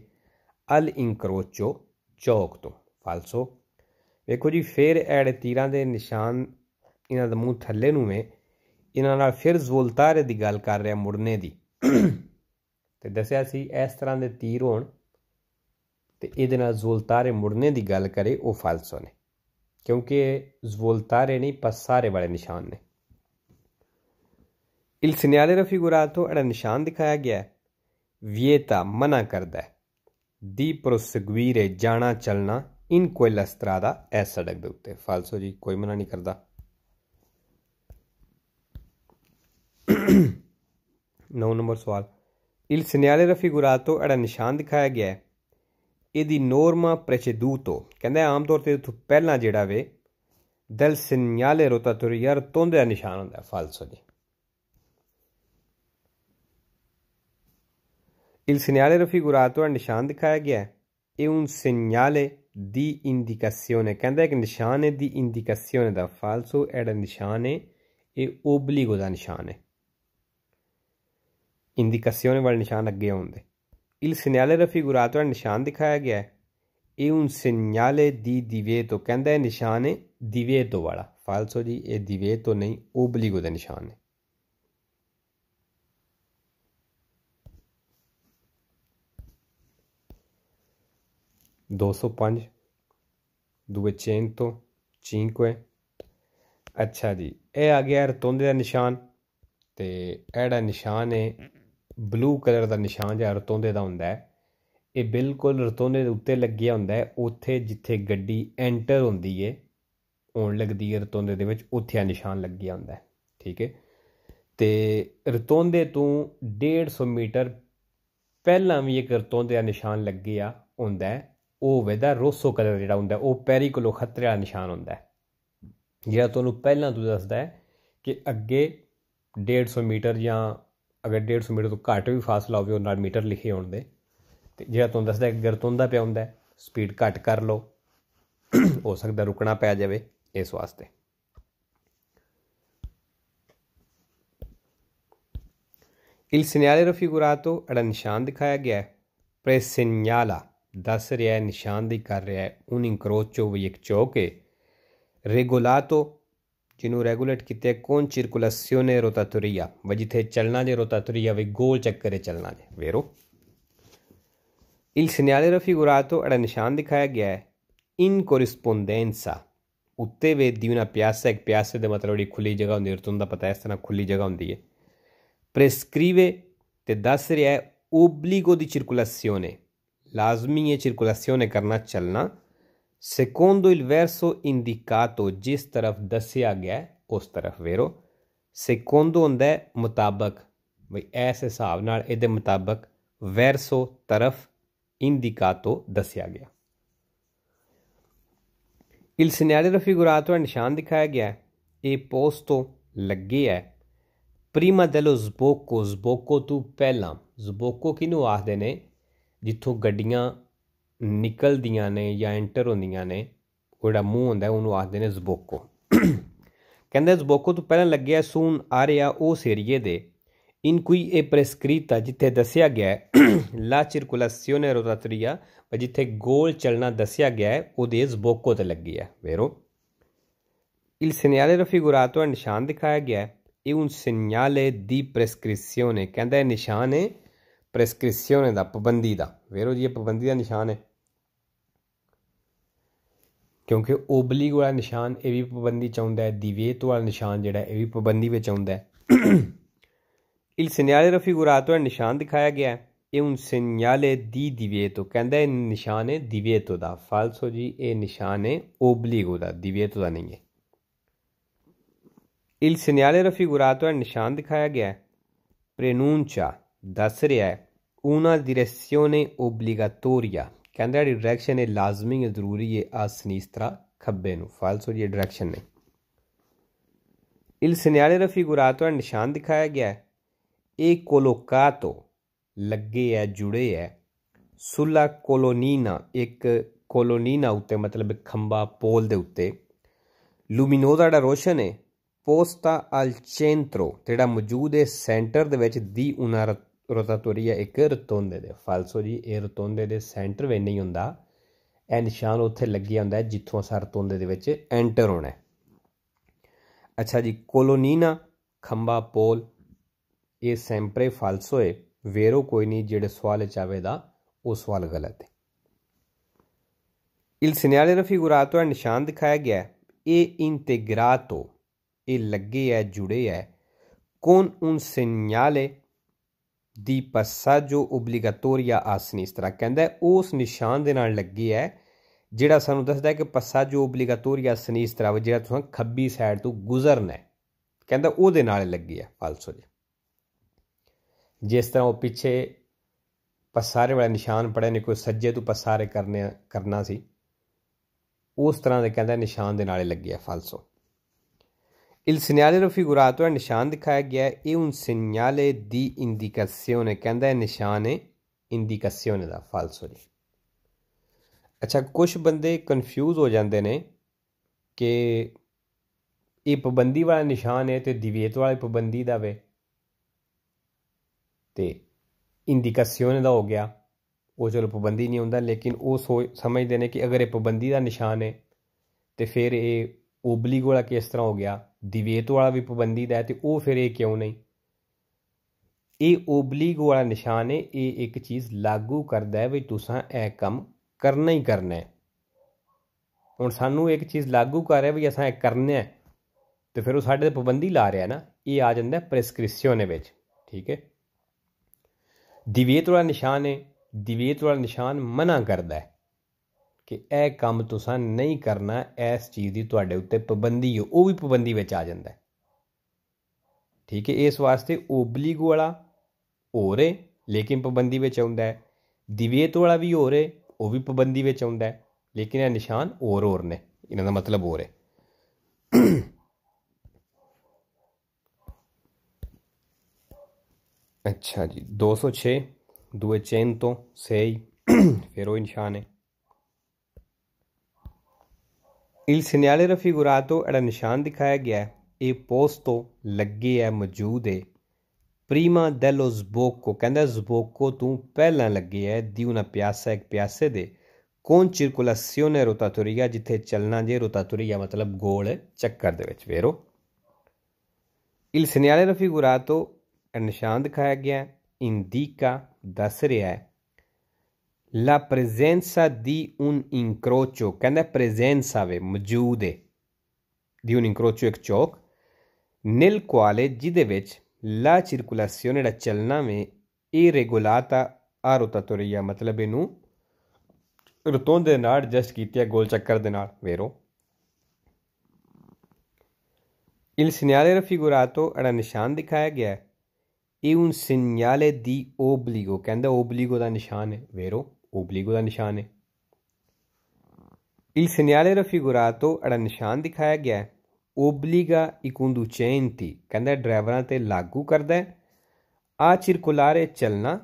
ਅਲ ਇਨਕਰੋਚੋ ਚੌਕ ਤੋਂ ਫਾਲਸੋ ਵੇਖੋ ਜੀ ਫੇਰ ਐੜ ਤੀਰਾਂ ਦੇ ਨਿਸ਼ਾਨ ਇਹਨਾਂ ਦਾ ਮੂੰਹ ਥੱਲੇ ਨੂੰ ਵੇ ਇਹਨਾਂ ਨਾਲ ਫਿਰ ਜ਼ੁਲਤਾਰੇ ਦੀ ਗੱਲ ਕਰ ਰਿਹਾ ਮੁੜਨੇ ਦੀ ਤੇ ਦੱਸਿਆ ਸੀ ਇਸ ਤਰ੍ਹਾਂ ਦੇ ਤੀਰ ਹੋਣ ਤੇ ਇਹਦੇ ਨਾਲ ਜ਼ੁਲਤਾਰੇ ਮੁੜਨੇ ਦੀ ਗੱਲ ਕਰੇ ਉਹ ਫਾਲਸੋ ਨੇ ਕਿਉਂਕਿ ਜ਼ੁਲਤਾਰੇ ਨਹੀਂ ਪਸਾਰੇ ਵਾਲੇ ਨਿਸ਼ਾਨ ਨੇ ਇਲ ਸਿਨਿਆਲੇ ਰਫੀ ਗੁਰਾਤੋ ਅੜਾ ਨਿਸ਼ਾਨ ਦਿਖਾਇਆ ਗਿਆ ਵੀਤਾ ਮਨਾ ਕਰਦਾ ਹੈ ਦੀ ਪ੍ਰੋਸਗਵੀਰੇ ਜਾਣਾ ਚੱਲਣਾ ਇਨ ਕੋਈ ਲਸਤਰਾ ਦਾ ਐ ਸੜਕ ਦੇ ਉੱਤੇ ਫਾਲਸੋ ਜੀ ਕੋਈ ਮਨਾ ਨਹੀਂ ਕਰਦਾ 9 ਨੰਬਰ ਸਵਾਲ ਸਿਨਿਆਲੇ segnale raffigurato ਅੜਾ ਨਿਸ਼ਾਨ ਦਿਖਾਇਆ ਗਿਆ ਹੈ ਇਹਦੀ ਨੋਰਮਾ ਪ੍ਰੈਚੇਦੂਤੋ ਕਹਿੰਦਾ ਆਮ ਤੌਰ ਤੇ ਪਹਿਲਾਂ ਜਿਹੜਾ ਵੇ ਦਲ ਤੁਰ ਰੋਟਾਟੋਰੀਅਰ ਤੋਂ ਦਾ ਨਿਸ਼ਾਨ ਹੁੰਦਾ ਫਾਲਸੋ ਜੀ ਸਿਨਿਆਲੇ segnale raffigurato ਅੜਾ ਨਿਸ਼ਾਨ ਦਿਖਾਇਆ ਗਿਆ ਹੈ ਇਹ ਸਿਨਿਆਲੇ ਦੀ ਇੰਡੀਕੇਸ਼ਨ ਹੈ ਕਹਿੰਦਾ ਕਿ ਨਿਸ਼ਾਨ ਹੈ ਦੀ ਇੰਡੀਕੇਸ਼ਨ ਦਾ ਫਾਲਸੋ ਐਡਾ ਨਿਸ਼ਾਨ ਹੈ ਇਹ ਓਬਲੀਗੋ ਦਾ ਨਿਸ਼ਾਨ ਹੈ इंदिकासियों वाले निशान लगे होंगे il segnale raffigurato è ਨਿਸ਼ਾਨ ਦਿਖਾਇਆ ਗਿਆ ਹੈ ਇਹ un segnale di divieto ਕਹਿੰਦਾ ਹੈ ਨਿਸ਼ਾਨ ਹੈ divieto ਵਾਲਾ ਫਾਲਸੋ ਜੀ ਇਹ divieto ਨਹੀਂ obbligo ਦਾ ਨਿਸ਼ਾਨ ਹੈ (205 205 ਅੱਛਾ ਜੀ ਇਹ ਆ ਗਿਆ ਰਤੁੰਦ ਦਾ ਨਿਸ਼ਾਨ ਤੇ ਇਹੜਾ ਨਿਸ਼ਾਨ ਹੈ ਬਲੂ ਕਲਰ ਦਾ ਨਿਸ਼ਾਨ ਜਾਂ ਰਤੋਂਦੇ ਦਾ ਹੁੰਦਾ ਹੈ ਇਹ ਬਿਲਕੁਲ ਰਤੋਂਦੇ ਦੇ ਉੱਤੇ ਲੱਗਿਆ ਹੁੰਦਾ ਹੈ ਉੱਥੇ ਜਿੱਥੇ ਗੱਡੀ ਐਂਟਰ ਹੁੰਦੀ ਹੈ ਹੋਣ ਲੱਗਦੀ ਹੈ ਰਤੋਂਦੇ ਦੇ ਵਿੱਚ ਉੱਥੇ ਆ ਨਿਸ਼ਾਨ ਲੱਗਿਆ ਹੁੰਦਾ ਹੈ ਠੀਕ ਹੈ ਤੇ ਰਤੋਂਦੇ ਤੋਂ 150 ਮੀਟਰ ਪਹਿਲਾਂ ਵੀ ਇੱਕ ਰਤੋਂਦੇ ਦਾ ਨਿਸ਼ਾਨ ਲੱਗਿਆ ਹੁੰਦਾ ਹੈ ਉਹ ਵੇਦਾ ਰੋਸੋ ਕਲਰ ਜਿਹੜਾ ਹੁੰਦਾ ਉਹ ਪੈਰੀ ਕੋਲੋਂ ਖਤਰੇ ਵਾਲਾ ਨਿਸ਼ਾਨ ਹੁੰਦਾ ਹੈ ਜਿਹੜਾ ਤੁਹਾਨੂੰ ਪਹਿਲਾਂ ਤੋਂ ਦੱਸਦਾ ਹੈ ਕਿ ਅੱਗੇ 150 ਮੀਟਰ ਜਾਂ ਅਗਰ 150 ਮੀਟਰ ਤੋਂ ਘੱਟ ਵੀ ਫਾਸਲਾ ਹੋਵੇ ਉਹ ਨਾਲ ਮੀਟਰ ਲਿਖੇ ਹੋਣ ਦੇ ਤੇ ਜਿਹੜਾ ਤੁਹਾਨੂੰ ਦੱਸਦਾ ਕਿ ਗਰਤੁੰਦਾ ਤੁੰਦਾ ਪਿਆ ਹੁੰਦਾ ਸਪੀਡ ਘੱਟ ਕਰ ਲਓ ਹੋ ਸਕਦਾ ਰੁਕਣਾ ਪੈ ਜਾਵੇ ਇਸ ਵਾਸਤੇ ਇਲ ਸਿਨਿਆਲੇ raffigurato ਅੜਾ ਨਿਸ਼ਾਨ ਦਿਖਾਇਆ ਗਿਆ ਹੈ ਸਿਨਿਆਲਾ ਦੱਸ ਰਿਹਾ ਹੈ ਦੀ ਕਰ ਰਿਹਾ ਹੈ ਉਨ ਇਨਕਰੋਚੋ ਵੀ ਇੱਕ ਚੌਕੇ ਰੈਗੋਲਾਟੋ ਜਿਹਨੂੰ ਰੈਗੂਲੇਟ ਕੀਤਾ ਕੌਣ ਸਰਕੂਲੇਸ਼ਨੇ ਰੋਟਾਟੋਰੀਆ ਵਾ ਜਿੱਥੇ ਚਲਣਾ ਦੇ ਰੋਟਾਟੋਰੀਆ ਵੇ ਗੋਲ ਚੱਕਰੇ ਚਲਣਾ ਦੇ ਵੇਰੋ Il segnale raffigurato è la ਨਿਸ਼ਾਨ ਦਿਖਾਇਆ ਗਿਆ ਹੈ in corrispondenza ਉੱਤੇ ਵੇ ਦੀ una piazza ਇੱਕ piazza ਦੇ ਮਤਲਬ ਜਿਹੜੀ ਖੁੱਲੀ ਜਗ੍ਹਾ ਹੁੰਦੀ ਹੈ ਤੁਹਾਨੂੰ ਦਾ ਪਤਾ ਹੈ ਇਸ ਤਰ੍ਹਾਂ ਖੁੱਲੀ ਜਗ੍ਹਾ ਹੁੰਦੀ ਹੈ prescrive ਤੇ ਦੱਸ ਰਿਹਾ ਹੈ obbligo di circolazione ਲਾਜ਼ਮੀ ਹੈ circolazione ਕਰਨਾ ਚੱਲਣਾ Secondo ਇਲ verso indicato ਜਿਸ ਤਰਫ ਦੱਸਿਆ ਗਿਆ ਉਸ ਤਰਫ ਵੇਰੋ ਸੈਕੰਡੋ ਹੁੰਦਾ ਮੁਤਾਬਕ ਬਈ ਐਸ ਹਿਸਾਬ ਨਾਲ ਇਹਦੇ ਮੁਤਾਬਕ ਵੈਰਸੋ ਤਰਫ indicato ਦੱਸਿਆ ਗਿਆ ਇਲ ਸਿਨੈਰੀਓ da figurato è ਨਿਸ਼ਾਨ ਦਿਖਾਇਆ ਗਿਆ ਇਹ ਪੋਸਟ ਤੋਂ ਲੱਗੇ ਹੈ ਪ੍ਰੀਮਾ ਦੇਲੋ ਜ਼ਬੋਕੋ ਜ਼ਬੋਕੋ ਤੋਂ ਪਹਿਲਾਂ ਜ਼ਬੋਕੋ ਕਿਨੂੰ ਆਖਦੇ ਨੇ ਜਿੱਥੋਂ ਗੱਡੀਆਂ ਨਿਕਲਦੀਆਂ ਨੇ ਜਾਂ ਐਂਟਰ ਹੁੰਦੀਆਂ ਨੇ ਜਿਹੜਾ ਮੂੰਹ ਹੁੰਦਾ ਉਹਨੂੰ ਆਖਦੇ ਨੇ ਜ਼ਬੋਕੋ ਕਹਿੰਦੇ ਜ਼ਬੋਕੋ ਤੋਂ ਪਹਿਲਾਂ ਲੱਗਿਆ ਸੂਨ ਆ ਰਿਹਾ ਉਸ ਏਰੀਏ ਦੇ ਇਨ ਕੋਈ ਇਹ ਪ੍ਰੈਸਕ੍ਰਿਤਾ ਜਿੱਥੇ ਦੱਸਿਆ ਗਿਆ ਹੈ ਲਾ ਰੋਟਰੀਆ ਰੋਟਾਟਰੀਆ ਜਿੱਥੇ ਗੋਲ ਚਲਣਾ ਦੱਸਿਆ ਗਿਆ ਹੈ ਉਹਦੇ ਜ਼ਬੋਕੋ ਤੇ ਲੱਗੀ ਹੈ ਵੇਰੋ ਸਿਨਿਆਲੇ segnale raffigurato è ਨਿਸ਼ਾਨ ਦਿਖਾਇਆ ਗਿਆ ਹੈ ਇਹ ਸਿਨਿਆਲੇ ਦੀ ਪ੍ਰੈਸਕ੍ਰਿਪਸ਼ਨ ਹੈ ਕਹਿੰਦਾ ਇਹ ਨਿਸ਼ਾਨ ਹੈ ਪ੍ਰੈਸਕ੍ਰਿਪਸ਼ਨ ਦਾ ਪਾਬੰਦੀ ਦਾ ਵੇਰੋ ਜੀ ਇਹ ਪਾਬੰਦੀ ਦਾ ਨਿਸ਼ਾਨ ਹੈ ਕਿਉਂਕਿ ਓਬਲੀਗ ਵਾਲਾ ਨਿਸ਼ਾਨ ਇਹ ਵੀ ਪਾਬੰਦੀ ਚ ਆਉਂਦਾ ਹੈ ਦਿਵੇਤ ਵਾਲਾ ਨਿਸ਼ਾਨ ਜਿਹੜਾ ਇਹ ਵੀ ਪਾਬੰਦੀ ਵਿੱਚ ਆਉਂਦਾ ਹੈ ਇਲ ਸਿਨਿਆਲੇ ਰਫੀ ਗੁਰਾਤ ਵਾਲਾ ਨਿਸ਼ਾਨ ਦਿਖਾਇਆ ਗਿਆ ਹੈ ਇਹ ਉਨ ਸਿਨਿਆਲੇ ਦੀ ਉਹ ਕਹਿੰਦਾ ਇਹ ਨਿਸ਼ਾਨ ਹੈ ਦਿਵੇਤੋ ਦਾ ਫਾਲਸ ਹੋ ਜੀ ਇਹ ਨਿਸ਼ਾਨ ਹੈ ਓਬਲੀਗੋ ਦਾ ਦਿਵੇਤੋ ਦਾ ਨਹੀਂ ਹੈ ਇਲ ਸਿਨਿਆਲੇ ਰਫੀ ਗੁਰਾਤ ਵਾਲਾ ਨਿਸ਼ਾਨ ਦਿਖਾਇਆ ਗਿਆ ਹੈ ਪ੍ਰੇਨੂਨ ਚਾ ਦੱਸ ਰਿਹਾ ਹੈ una direzione ਓਬਲੀਗਾਟੋਰੀਆ ਕਹਿੰਦਾ ਆ ਡਾਇਰੈਕਸ਼ਨ ਇਹ ਲਾਜ਼ਮੀ ਹੈ ਜ਼ਰੂਰੀ ਹੈ ਆ ਇਸ ਤਰ੍ਹਾਂ ਖੱਬੇ ਨੂੰ ਫਾਲਸ ਹੋ ਜੀ ਡਾਇਰੈਕਸ਼ਨ ਨਹੀਂ ਇਲ ਸਿਨਿਆਲੇ ਰਫੀ ਗੁਰਾਤੋ ਦਾ ਨਿਸ਼ਾਨ ਦਿਖਾਇਆ ਗਿਆ ਹੈ ਇਹ ਕੋਲੋਕਾਤੋ ਲੱਗੇ ਹੈ ਜੁੜੇ ਹੈ ਸੁਲਾ ਕੋਲੋਨੀਨਾ ਇੱਕ ਕੋਲੋਨੀਨਾ ਉੱਤੇ ਮਤਲਬ ਖੰਭਾ ਪੋਲ ਦੇ ਉੱਤੇ ਲੂਮੀਨੋਜ਼ਾ ਦਾ ਰੋਸ਼ਨ ਹੈ ਪੋਸਟਾ ਅਲ ਚੈਂਟਰੋ ਜਿਹੜਾ ਮੌਜੂਦ ਹੈ ਸੈਂਟਰ ਦੇ ਵਿੱਚ ਦੀ ਉਨਾਰਤ ਰੋਤਾਤੋਰੀਆ ਇੱਕ ਰਤੋਂਦੇ ਦੇ ਫਾਲਸੋ ਜੀ ਇਹ ਰਤੋਂਦੇ ਦੇ ਸੈਂਟਰ ਵਿੱਚ ਨਹੀਂ ਹੁੰਦਾ ਇਹ ਨਿਸ਼ਾਨ ਉੱਥੇ ਲੱਗਿਆ ਹੁੰਦਾ ਜਿੱਥੋਂ ਅਸਾਂ ਰਤੋਂਦੇ ਦੇ ਵਿੱਚ ਐਂਟਰ ਹੋਣਾ ਅੱਛਾ ਜੀ ਕੋਲੋਨੀਨਾ ਖੰਬਾ ਪੋਲ ਇਹ ਸੈਂਪਰੇ ਫਾਲਸੋ ਹੈ ਵੇਰੋ ਕੋਈ ਨਹੀਂ ਜਿਹੜੇ ਸਵਾਲ ਚਾਵੇ ਦਾ ਉਹ ਸਵਾਲ ਗਲਤ ਹੈ ਇਲ ਸਿਨਿਆਲੇ ਦਾ ਫਿਗੂਰਾਤੋ ਹੈ ਨਿਸ਼ਾਨ ਦਿਖਾਇਆ ਗਿਆ ਇਹ ਇੰਟੀਗਰਾਟੋ ਇਹ ਲੱਗੇ ਹੈ ਜੁੜੇ ਹੈ ਕੋਨ ਉਨ ਸਿਨਿਆਲੇ ਦੀ ਪੱਸਾ ਜੋ ਓਬਲੀਗਾਟੋਰੀਆ ਆਸਨੀ ਇਸ ਤਰ੍ਹਾਂ ਕਹਿੰਦਾ ਉਸ ਨਿਸ਼ਾਨ ਦੇ ਨਾਲ ਲੱਗੀ ਹੈ ਜਿਹੜਾ ਸਾਨੂੰ ਦੱਸਦਾ ਕਿ ਪੱਸਾ ਜੋ ਓਬਲੀਗਾਟੋਰੀਆ ਆਸਨੀ ਇਸ ਤਰ੍ਹਾਂ ਜਿਹੜਾ ਤੁਹਾਨੂੰ ਖੱਬੀ ਸਾਈਡ ਤੋਂ ਗੁਜ਼ਰਨਾ ਹੈ ਕਹਿੰਦਾ ਉਹਦੇ ਨਾਲ ਲੱਗੀ ਹੈ ਫਾਲਸੋ ਜੀ ਜਿਸ ਤਰ੍ਹਾਂ ਉਹ ਪਿੱਛੇ ਪਸਾਰੇ ਵਾਲਾ ਨਿਸ਼ਾਨ ਪੜਿਆ ਨੇ ਕੋਈ ਸੱਜੇ ਤੋਂ ਪਸਾਰੇ ਕਰਨੇ ਕਰਨਾ ਸੀ ਉਸ ਤਰ੍ਹਾਂ ਦੇ ਕਹਿੰਦਾ ਨਿਸ਼ਾਨ ਦੇ ਨਾਲੇ ਲੱਗਿਆ ਫਾਲਸੋ ਇਲ segnale lo figurato è ਨਿਸ਼ਾਨ ਦਿਖਾਇਆ ਗਿਆ ਹੈ ਇਹ un segnale di indicazione ਕਹਿੰਦਾ ਹੈ ਨਿਸ਼ਾਨ ਹੈ ਇੰਡੀਕੇਸ਼ਨ ਦਾ falso ਜੀ ਅੱਛਾ ਕੁਝ ਬੰਦੇ ਕਨਫਿਊਜ਼ ਹੋ ਜਾਂਦੇ ਨੇ ਕਿ ਇਹ ਪਾਬੰਦੀ ਵਾਲਾ ਨਿਸ਼ਾਨ ਹੈ ਤੇ ਦਿਵੇਤ ਵਾਲੇ ਪਾਬੰਦੀ ਦਾ ਵੇ ਤੇ ਇੰਡੀਕੇਸ਼ਨ ਦਾ ਹੋ ਗਿਆ ਉਹ ਚਲ ਪਾਬੰਦੀ ਨਹੀਂ ਹੁੰਦਾ ਲੇਕਿਨ ਉਹ ਸਮਝਦੇ ਨੇ ਕਿ ਅਗਰ ਇਹ ਪਾਬੰਦੀ ਦਾ ਨਿਸ਼ਾਨ ਹੈ ਤੇ ਫਿਰ ਇਹ ਓਬਲੀਗੋ ਵਾਲਾ ਕਿਸ ਤਰ੍ਹਾਂ ਹੋ ਗਿਆ ਦਿਵੇਤ ਵਾਲਾ ਵੀ ਪਾਬੰਦੀ ਦਾ ਹੈ ਤੇ ਉਹ ਫਿਰ ਇਹ ਕਿਉਂ ਨਹੀਂ ਇਹ ਓਬਲੀਗ ਵਾਲਾ ਨਿਸ਼ਾਨ ਹੈ ਇਹ ਇੱਕ ਚੀਜ਼ ਲਾਗੂ ਕਰਦਾ ਹੈ ਵੀ ਤੁਸੀਂ ਇਹ ਕੰਮ ਕਰਨਾ ਹੀ ਕਰਨਾ ਹੈ ਹੁਣ ਸਾਨੂੰ ਇੱਕ ਚੀਜ਼ ਲਾਗੂ ਕਰ ਰਿਹਾ ਵੀ ਅਸਾਂ ਇਹ ਕਰਨਾ ਹੈ ਤੇ ਫਿਰ ਉਹ ਸਾਡੇ ਤੇ ਪਾਬੰਦੀ ਲਾ ਰਿਹਾ ਨਾ ਇਹ ਆ ਜਾਂਦਾ ਹੈ ਪ੍ਰੈਸਕ੍ਰਿਪਸ਼ਨ ਦੇ ਵਿੱਚ ਠੀਕ ਹੈ ਦਿਵੇਤ ਵਾਲਾ ਨਿਸ਼ਾਨ ਹੈ ਦਿਵੇਤ ਵਾਲਾ ਨਿਸ਼ਾਨ ਮਨਾ ਕਰਦਾ ਹੈ ਕਿ ਇਹ ਕੰਮ ਤੁਸੀਂ ਨਹੀਂ ਕਰਨਾ ਇਸ ਚੀਜ਼ ਦੀ ਤੁਹਾਡੇ ਉੱਤੇ ਪਾਬੰਦੀ ਹੈ ਉਹ ਵੀ ਪਾਬੰਦੀ ਵਿੱਚ ਆ ਜਾਂਦਾ ਠੀਕ ਹੈ ਇਸ ਵਾਸਤੇ ਓਬਲੀਗ ਵਾਲਾ ਹੋਰੇ ਲੇਕਿਨ ਪਾਬੰਦੀ ਵਿੱਚ ਆਉਂਦਾ ਹੈ ਦਿਵੇਤ ਵਾਲਾ ਵੀ ਹੋਰੇ ਉਹ ਵੀ ਪਾਬੰਦੀ ਵਿੱਚ ਆਉਂਦਾ ਹੈ ਲੇਕਿਨ ਇਹ ਨਿਸ਼ਾਨ ਹੋਰ ਹੋਰ ਨੇ ਇਹਨਾਂ ਦਾ ਮਤਲਬ ਹੋਰੇ ਅੱਛਾ ਜੀ 206 ਦੂਏ ਚੇਨ ਤੋਂ ਸਹੀ ਫਿਰ ਉਹ ਨਿਸ਼ਾਨ ਹੈ Il segnale raffigurato è la nishan ਦਿਖਾਇਆ ਗਿਆ ਹੈ ਇਹ posto ਲੱਗੇ ਹੈ ਮੌਜੂਦ ਹੈ prima dello sbocco ਕਹਿੰਦਾ sbocco ਤੋਂ ਪਹਿਲਾਂ ਲੱਗੇ ਹੈ di una piazza ਇੱਕ ਪਿਆਸੇ ਦੇ ਕੌਣ circolazione rotatoria ਜਿੱਥੇ ਚੱਲਣਾ ਜੇ rotatoria ਮਤਲਬ ਗੋਲ ਚੱਕਰ ਦੇ ਵਿੱਚ ਵੇਰੋ il segnale raffigurato ਹੈ ਨਿਸ਼ਾਨ ਦਿਖਾਇਆ ਗਿਆ indica ਦੱਸ ਰਿਹਾ ਹੈ La presenza di un incrocio. Kanda presenza ve, hai Di un incrocio ek chok. Nel quale vich la circolazione da chalna me irregolata a rotatoria. Matlabe nu. Rotonde nar just kitia gol de naal Vero. Il segnale raffigurato era nishan dikhaya gaya gya. E un segnale di obbligo. Kanda obbligo da nishan. hai Vero. ओब्लिगो ਦਾ ਨਿਸ਼ਾਨ ਹੈ Il segnale raffigurato ਅੜਾ ਨਿਸ਼ਾਨ ਦਿਖਾਇਆ ਗਿਆ ਹੈ ਓਬਲੀਗਾ ਇਕੁੰਦੁਚੈਂਤੀ ਕਹਿੰਦਾ ਡਰਾਈਵਰਾਂ ਤੇ ਲਾਗੂ ਕਰਦਾ ਹੈ ਆ circolare ਚੱਲਣਾ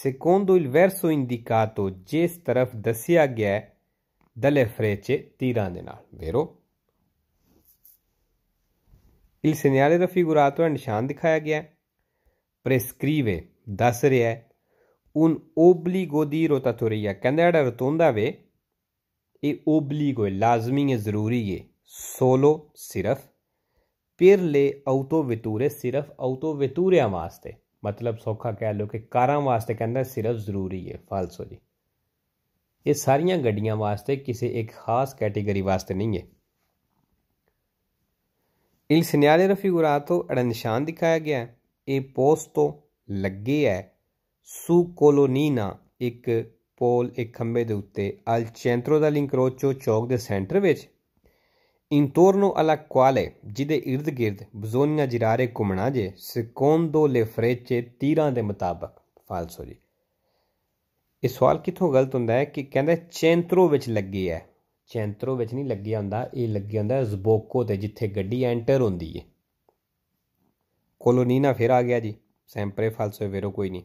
secondo il verso indicato ਜਿਸ ਤਰਫ ਦੱਸਿਆ ਗਿਆ ਹੈ ਦਲੇ ਫਰੇਚੇ ਤੀਰਾਂ ਦੇ ਨਾਲ ਵੇਰੋ Il segnale raffigurato ਅੜਾ ਨਿਸ਼ਾਨ ਦਿਖਾਇਆ ਗਿਆ ਹੈ prescrive ਦੱਸ ਰਿਹਾ ਹੈ ਉਨ obbligo di rotatoria. ਕਹਿੰਦਾ ਜਿਹੜਾ ਰਤੋਂਦਾ ਵੇ ਇਹ ਓਬਲੀਗੋ ਲਾਜ਼ਮੀ ਹੈ ਜ਼ਰੂਰੀ ਹੈ ਸੋਲੋ ਸਿਰਫ ਪਿਰਲੇ ਲੈ ਆਉਟੋ ਵਿਤੂਰੇ ਸਿਰਫ ਆਉਟੋ ਵਿਤੂਰਿਆਂ ਵਾਸਤੇ ਮਤਲਬ ਸੌਖਾ ਕਹਿ ਲਓ ਕਿ ਕਾਰਾਂ ਵਾਸਤੇ ਕਹਿੰਦਾ ਸਿਰਫ ਜ਼ਰੂਰੀ ਹੈ ਫਾਲਸ ਹੋ ਜੀ ਇਹ ਸਾਰੀਆਂ ਗੱਡੀਆਂ ਵਾਸਤੇ ਕਿਸੇ ਇੱਕ ਖਾਸ ਕੈਟਾਗਰੀ ਵਾਸਤੇ ਨਹੀਂ ਹੈ ਇਲ ਸਿਨਿਆਲੇ ਰਫੀਗੁਰਾਤੋ ਅੜਾ ਨਿਸ਼ਾਨ ਦਿਖਾਇਆ ਗਿਆ ਹੈ ਇਹ ਪੋਸਟ ਤੋਂ ਲੱਗੇ ਹੈ ਸੂਕੋਲੋਨੀਨਾ ਇੱਕ ਪੋਲ ਇੱਕ ਖੰਬੇ ਦੇ ਉੱਤੇ ਅਲ ਚੈਂਟਰੋ ਦਾ ਰੋਚੋ ਚੌਕ ਦੇ ਸੈਂਟਰ ਵਿੱਚ ਇੰਟੋਰਨੋ ਅਲਾ ਕੁਆਲੇ ਜਿਹਦੇ ird-gird ਬਜ਼ੋਨੀਆਂ ਜਿਰਾਰੇ ਘੁੰਮਣਾ ਜੇ ਸਿਕੋਂਦੋ ਲੇ ਫਰੇਚੇ ਤੀਰਾਂ ਦੇ ਮੁਤਾਬਕ ਫਾਲਸੋ ਜੀ ਇਹ ਸਵਾਲ ਕਿੱਥੋਂ ਗਲਤ ਹੁੰਦਾ ਹੈ ਕਿ ਕਹਿੰਦਾ ਚੈਂਟਰੋ ਵਿੱਚ ਲੱਗੀ ਹੈ ਚੈਂਟਰੋ ਵਿੱਚ ਨਹੀਂ ਲੱਗਿਆ ਹੁੰਦਾ ਇਹ ਲੱਗਿਆ ਹੁੰਦਾ ਜ਼ਬੋਕੋ ਤੇ ਜਿੱਥੇ ਗੱਡੀ ਐਂਟਰ ਹੁੰਦੀ ਹੈ ਕੋਲੋਨੀਨਾ ਫਿਰ ਆ ਗਿਆ ਜੀ ਸੈਂਪਰੇ ਫਾਲਸੋ ਵੇਰੋ ਕੋਈ ਨਹੀਂ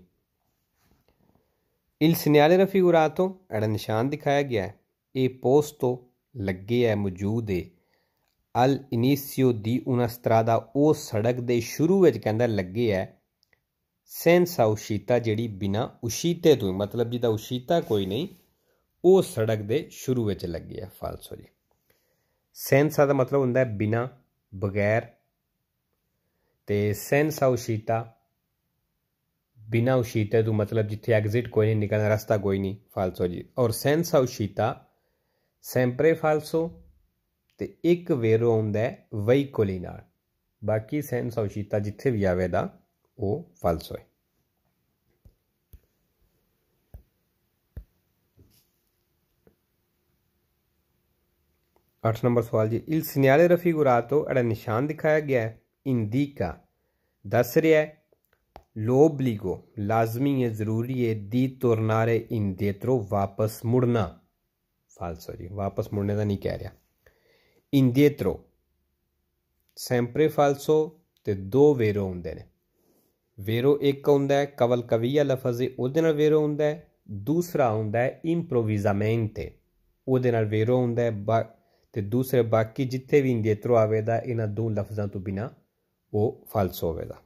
ਇਲ Il segnale ਤੋਂ era ਨਿਸ਼ਾਨ ਦਿਖਾਇਆ ਗਿਆ ਹੈ ਇਹ posto ਲੱਗੇ ਹੈ ਮੌਜੂਦ ਹੈ ਅਲ ਇਨੀਸ਼ੀਓ ਦੀ una strada ਉਹ ਸੜਕ ਦੇ ਸ਼ੁਰੂ ਵਿੱਚ ਕਹਿੰਦਾ ਲੱਗੇ ਹੈ ਸੈਂਸਾ ਉਸ਼ੀਤਾ ਜਿਹੜੀ ਬਿਨਾ ਉਸ਼ੀਤੇ ਤੋਂ ਮਤਲਬ ਜਿਹਦਾ ਉਸ਼ੀਤਾ ਕੋਈ ਨਹੀਂ ਉਹ ਸੜਕ ਦੇ ਸ਼ੁਰੂ ਵਿੱਚ ਲੱਗੇ ਹੈ ਫਾਲਸੋ ਜੀ ਸੈਂਸਾ ਦਾ ਮਤਲਬ ਹੁੰਦਾ ਹੈ ਬਿਨਾ ਬਗੈਰ ਤੇ ਸੈਂਸਾ ਉਸ਼ੀਤਾ ਬਿਨਾ ਉਸ਼ੀਤੇ ਤੋਂ ਮਤਲਬ ਜਿੱਥੇ ਐਗਜ਼ਿਟ ਕੋਈ ਨਹੀਂ ਨਿਕਲਣ ਰਸਤਾ ਕੋਈ ਨਹੀਂ ਫਾਲਸੋ ਜੀ ਔਰ ਸੈਂਸ ਆਫ ਸ਼ੀਤਾ ਸੈਂਪਰੇ ਫਾਲਸੋ ਤੇ ਇੱਕ ਵੇਰੋਂ ਆਉਂਦਾ ਹੁੰਦਾ ਕੋਲੀ ਨਾਲ ਬਾਕੀ ਸੈਂਸ ਆਫ ਸ਼ੀਤਾ ਜਿੱਥੇ ਵੀ ਆਵੇ ਦਾ ਉਹ ਫਾਲਸੋ ਹੈ ਅੱਠ ਨੰਬਰ ਸਵਾਲ ਜੀ ਇਲ ਸਿਨਿਆਲੇ ਰਫੀਗੁਰਾ ਤੋਂ ਅੜਾ ਨਿਸ਼ਾਨ ਦਿਖਾਇਆ ਗਿਆ ਹੈ ਇੰਦੀ ਦੱਸ ਰਿਹਾ ਹੈ लोबलिगो लाजमी ਲਾਜ਼ਮੀ ਹੈ ਜ਼ਰੂਰੀ ਹੈ ਦੀ ਤੁਰਨਾਰੇ देतरो ਵਾਪਸ ਮੁੜਨਾ फालसो जी ਵਾਪਸ ਮੁੜਨੇ ਦਾ ਨਹੀਂ ਕਹਿ ਰਿਹਾ ਇਨ ਦੇਤਰੋ ਸੈਂਪਰੇ ਫਾਲਸੋ ਤੇ ਦੋ ਵੇਰੋ ਹੁੰਦੇ ਨੇ ਵੇਰੋ ਇੱਕ ਹੁੰਦਾ ਹੈ ਕਵਲ ਕਵੀਆ ਲਫ਼ਜ਼ ਉਹਦੇ ਨਾਲ ਵੇਰੋ ਹੁੰਦਾ ਹੈ ਦੂਸਰਾ ਹੁੰਦਾ ਹੈ ਇੰਪਰੋਵਿਜ਼ਾਮੈਂਟੇ ਉਹਦੇ ਨਾਲ ਵੇਰੋ ਹੁੰਦਾ ਹੈ ਤੇ ਦੂਸਰੇ ਬਾਕੀ ਜਿੱਥੇ ਵੀ ਇੰਦੇਤਰੋ ਆਵੇਦਾ ਇਹਨਾਂ ਦੋ ਲਫ਼ਜ਼ਾਂ ਤੋਂ ਬਿਨਾ ਉਹ ਫਾਲਸੋ ਹੋਵੇਗਾ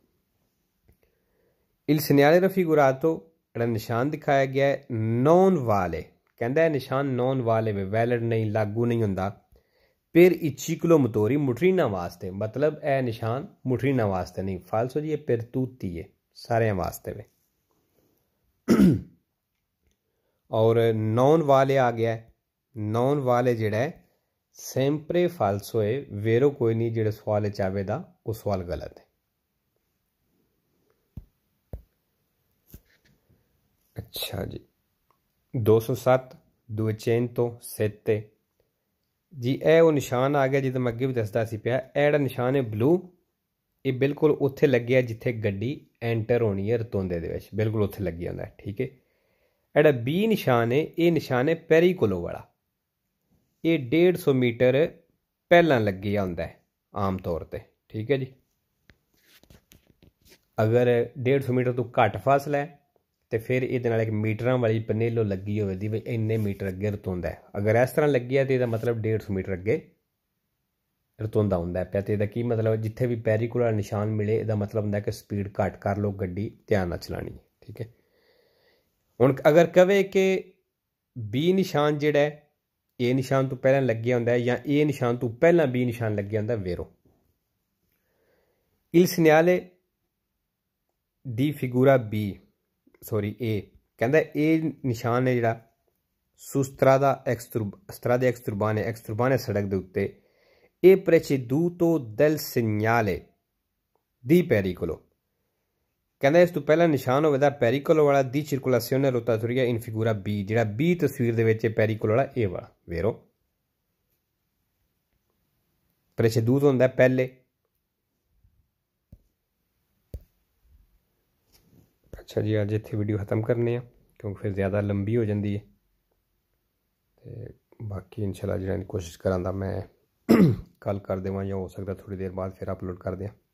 il segnale raffigurato ਜਿਹੜਾ ਨਿਸ਼ਾਨ ਦਿਖਾਇਆ ਗਿਆ ਹੈ ਨੌਨ ਵਾਲੇ ਕਹਿੰਦਾ ਹੈ ਨਿਸ਼ਾਨ ਨੌਨ ਵਾਲੇ ਵਿੱਚ ਵੈਲਿਡ ਨਹੀਂ ਲਾਗੂ ਨਹੀਂ ਹੁੰਦਾ ਫਿਰ ਕਿਲੋ ਮਤੋਰੀ ਮੁਠਰੀਨਾ ਵਾਸਤੇ ਮਤਲਬ ਇਹ ਨਿਸ਼ਾਨ ਮੁਠਰੀਨਾ ਵਾਸਤੇ ਨਹੀਂ ਫਾਲਸੋ ਜੀ ਇਹ ਪਰ ਤੂਤੀ ਹੈ ਸਾਰਿਆਂ ਵਾਸਤੇ ਵੇ ਔਰ ਨੌਨ ਵਾਲੇ ਆ ਗਿਆ ਨੌਨ ਵਾਲੇ ਜਿਹੜਾ ਹੈ ਸੈਂਪਰੇ ਫਾਲਸੋ ਹੈ ਵੇਰੋ ਕੋਈ ਨਹੀਂ ਜਿਹੜਾ ਸਵਾਲ ਚਾਵੇ ਦਾ ਉਹ ਸਵਾਲ ਗਲਤ ਹੈ ਅੱਛਾ ਜੀ 207 207 ਜੀ ਇਹ ਉਹ ਨਿਸ਼ਾਨ ਆ ਗਿਆ ਜਿੱਦ ਮੈਂ ਅੱਗੇ ਵੀ ਦੱਸਦਾ ਸੀ ਪਿਆ ਇਹ ਜਿਹੜਾ ਨਿਸ਼ਾਨ ਹੈ ਬਲੂ ਇਹ ਬਿਲਕੁਲ ਉੱਥੇ ਲੱਗਿਆ ਜਿੱਥੇ ਗੱਡੀ ਐਂਟਰ ਹੋਣੀ ਹੈ ਰਤੋਂਦੇ ਦੇ ਵਿੱਚ ਬਿਲਕੁਲ ਉੱਥੇ ਲੱਗਿਆ ਹੁੰਦਾ ਠੀਕ ਹੈ ਇਹੜਾ ਬੀ ਨਿਸ਼ਾਨ ਹੈ ਇਹ ਨਿਸ਼ਾਨ ਹੈ ਪੈਰੀਕੋਲੋ ਵਾਲਾ ਇਹ 150 ਮੀਟਰ ਪਹਿਲਾਂ ਲੱਗਿਆ ਹੁੰਦਾ ਆਮ ਤੌਰ ਤੇ ਠੀਕ ਹੈ ਜੀ ਅਗਰ 150 ਮੀਟਰ ਤੋਂ ਘੱਟ ਫਾਸਲਾ ਹੈ ਤੇ ਫਿਰ ਇਹਦੇ ਨਾਲ ਇੱਕ ਮੀਟਰਾਂ ਵਾਲੀ ਪਨੇਲੋ ਲੱਗੀ ਹੋਵੇ ਦੀ ਵੀ ਇੰਨੇ ਮੀਟਰ ਅੱਗੇ ਰਤੋਂਦਾ ਹੈ ਅਗਰ ਇਸ ਤਰ੍ਹਾਂ ਲੱਗਿਆ ਤੇ ਇਹਦਾ ਮਤਲਬ 150 ਮੀਟਰ ਅੱਗੇ ਰਤੋਂਦਾ ਹੁੰਦਾ ਹੈ ਪਿਆ ਤੇ ਇਹਦਾ ਕੀ ਮਤਲਬ ਜਿੱਥੇ ਵੀ ਪੈਰੀਕੂਲਰ ਨਿਸ਼ਾਨ ਮਿਲੇ ਇਹਦਾ ਮਤਲਬ ਹੁੰਦਾ ਕਿ ਸਪੀਡ ਘੱਟ ਕਰ ਲੋ ਗੱਡੀ ਧਿਆਨ ਨਾਲ ਚਲਾਣੀ ਠੀਕ ਹੈ ਹੁਣ ਅਗਰ ਕਵੇ ਕਿ B ਨਿਸ਼ਾਨ ਜਿਹੜਾ ਹੈ A ਨਿਸ਼ਾਨ ਤੋਂ ਪਹਿਲਾਂ ਲੱਗਿਆ ਹੁੰਦਾ ਹੈ ਜਾਂ A ਨਿਸ਼ਾਨ ਤੋਂ ਪਹਿਲਾਂ B ਨਿਸ਼ਾਨ ਲੱਗਿਆ ਹੁੰਦਾ ਵੇਰੋ ਇਲ ਸਿਨਿਆਲੇ ਦੀ ਫਿਗੂਰਾ B ਸੌਰੀ ਏ ਕਹਿੰਦਾ ਇਹ ਨਿਸ਼ਾਨ ਹੈ ਜਿਹੜਾ ਸੁਸਤਰਾ ਦਾ ਐਕਸਤਰਾ ਦੇ ਐਕਸਤੁਰਬਾਨ ਹੈ ਐਕਸਤੁਰਬਾਨ ਹੈ ਸੜਕ ਦੇ ਉੱਤੇ ਇਹ ਤੋਂ ਦਲ ਸਿਗਨਾਲੇ ਦੀ ਪੈਰੀਕੋਲੋ ਕਹਿੰਦਾ ਇਸ ਤੋਂ ਪਹਿਲਾਂ ਨਿਸ਼ਾਨ ਹੋਵੇ ਦਾ ਪੈਰੀਕੋਲੋ ਵਾਲਾ ਦੀ ਰੋਤਾ ਰੋਟਾਟੋਰੀਆ ਇਨ ਫਿਗੂਰਾ ਬੀ ਜਿਹੜਾ ਬੀ ਤਸਵੀਰ ਦੇ ਵਿੱਚ ਪੈਰੀਕੋਲੋ ਵਾਲਾ ਏ ਵਾ ਵੇਰੋ ਤੋਂ ਹੁੰਦਾ ਪਹਿਲੇ ਅੱਛਾ ਜੀ ਅੱਜ ਇੱਥੇ ਵੀਡੀਓ ਖਤਮ ਕਰਨੇ ਆ ਕਿਉਂਕਿ ਫਿਰ ਜ਼ਿਆਦਾ ਲੰਬੀ ਹੋ ਜਾਂਦੀ ਹੈ ਤੇ ਬਾਕੀ ਇਨਸ਼ਾਅੱਲਾ ਜਿਹੜਾ ਕੋਸ਼ਿਸ਼ ਕਰਾਂਦਾ ਮੈਂ ਕੱਲ ਕਰ ਦੇਵਾਂ ਜਾਂ ਹੋ ਸਕਦਾ ਥੋੜੀ ਦੇਰ ਬਾਅਦ ਫਿਰ ਅਪਲੋਡ ਕਰ ਦਿਆਂ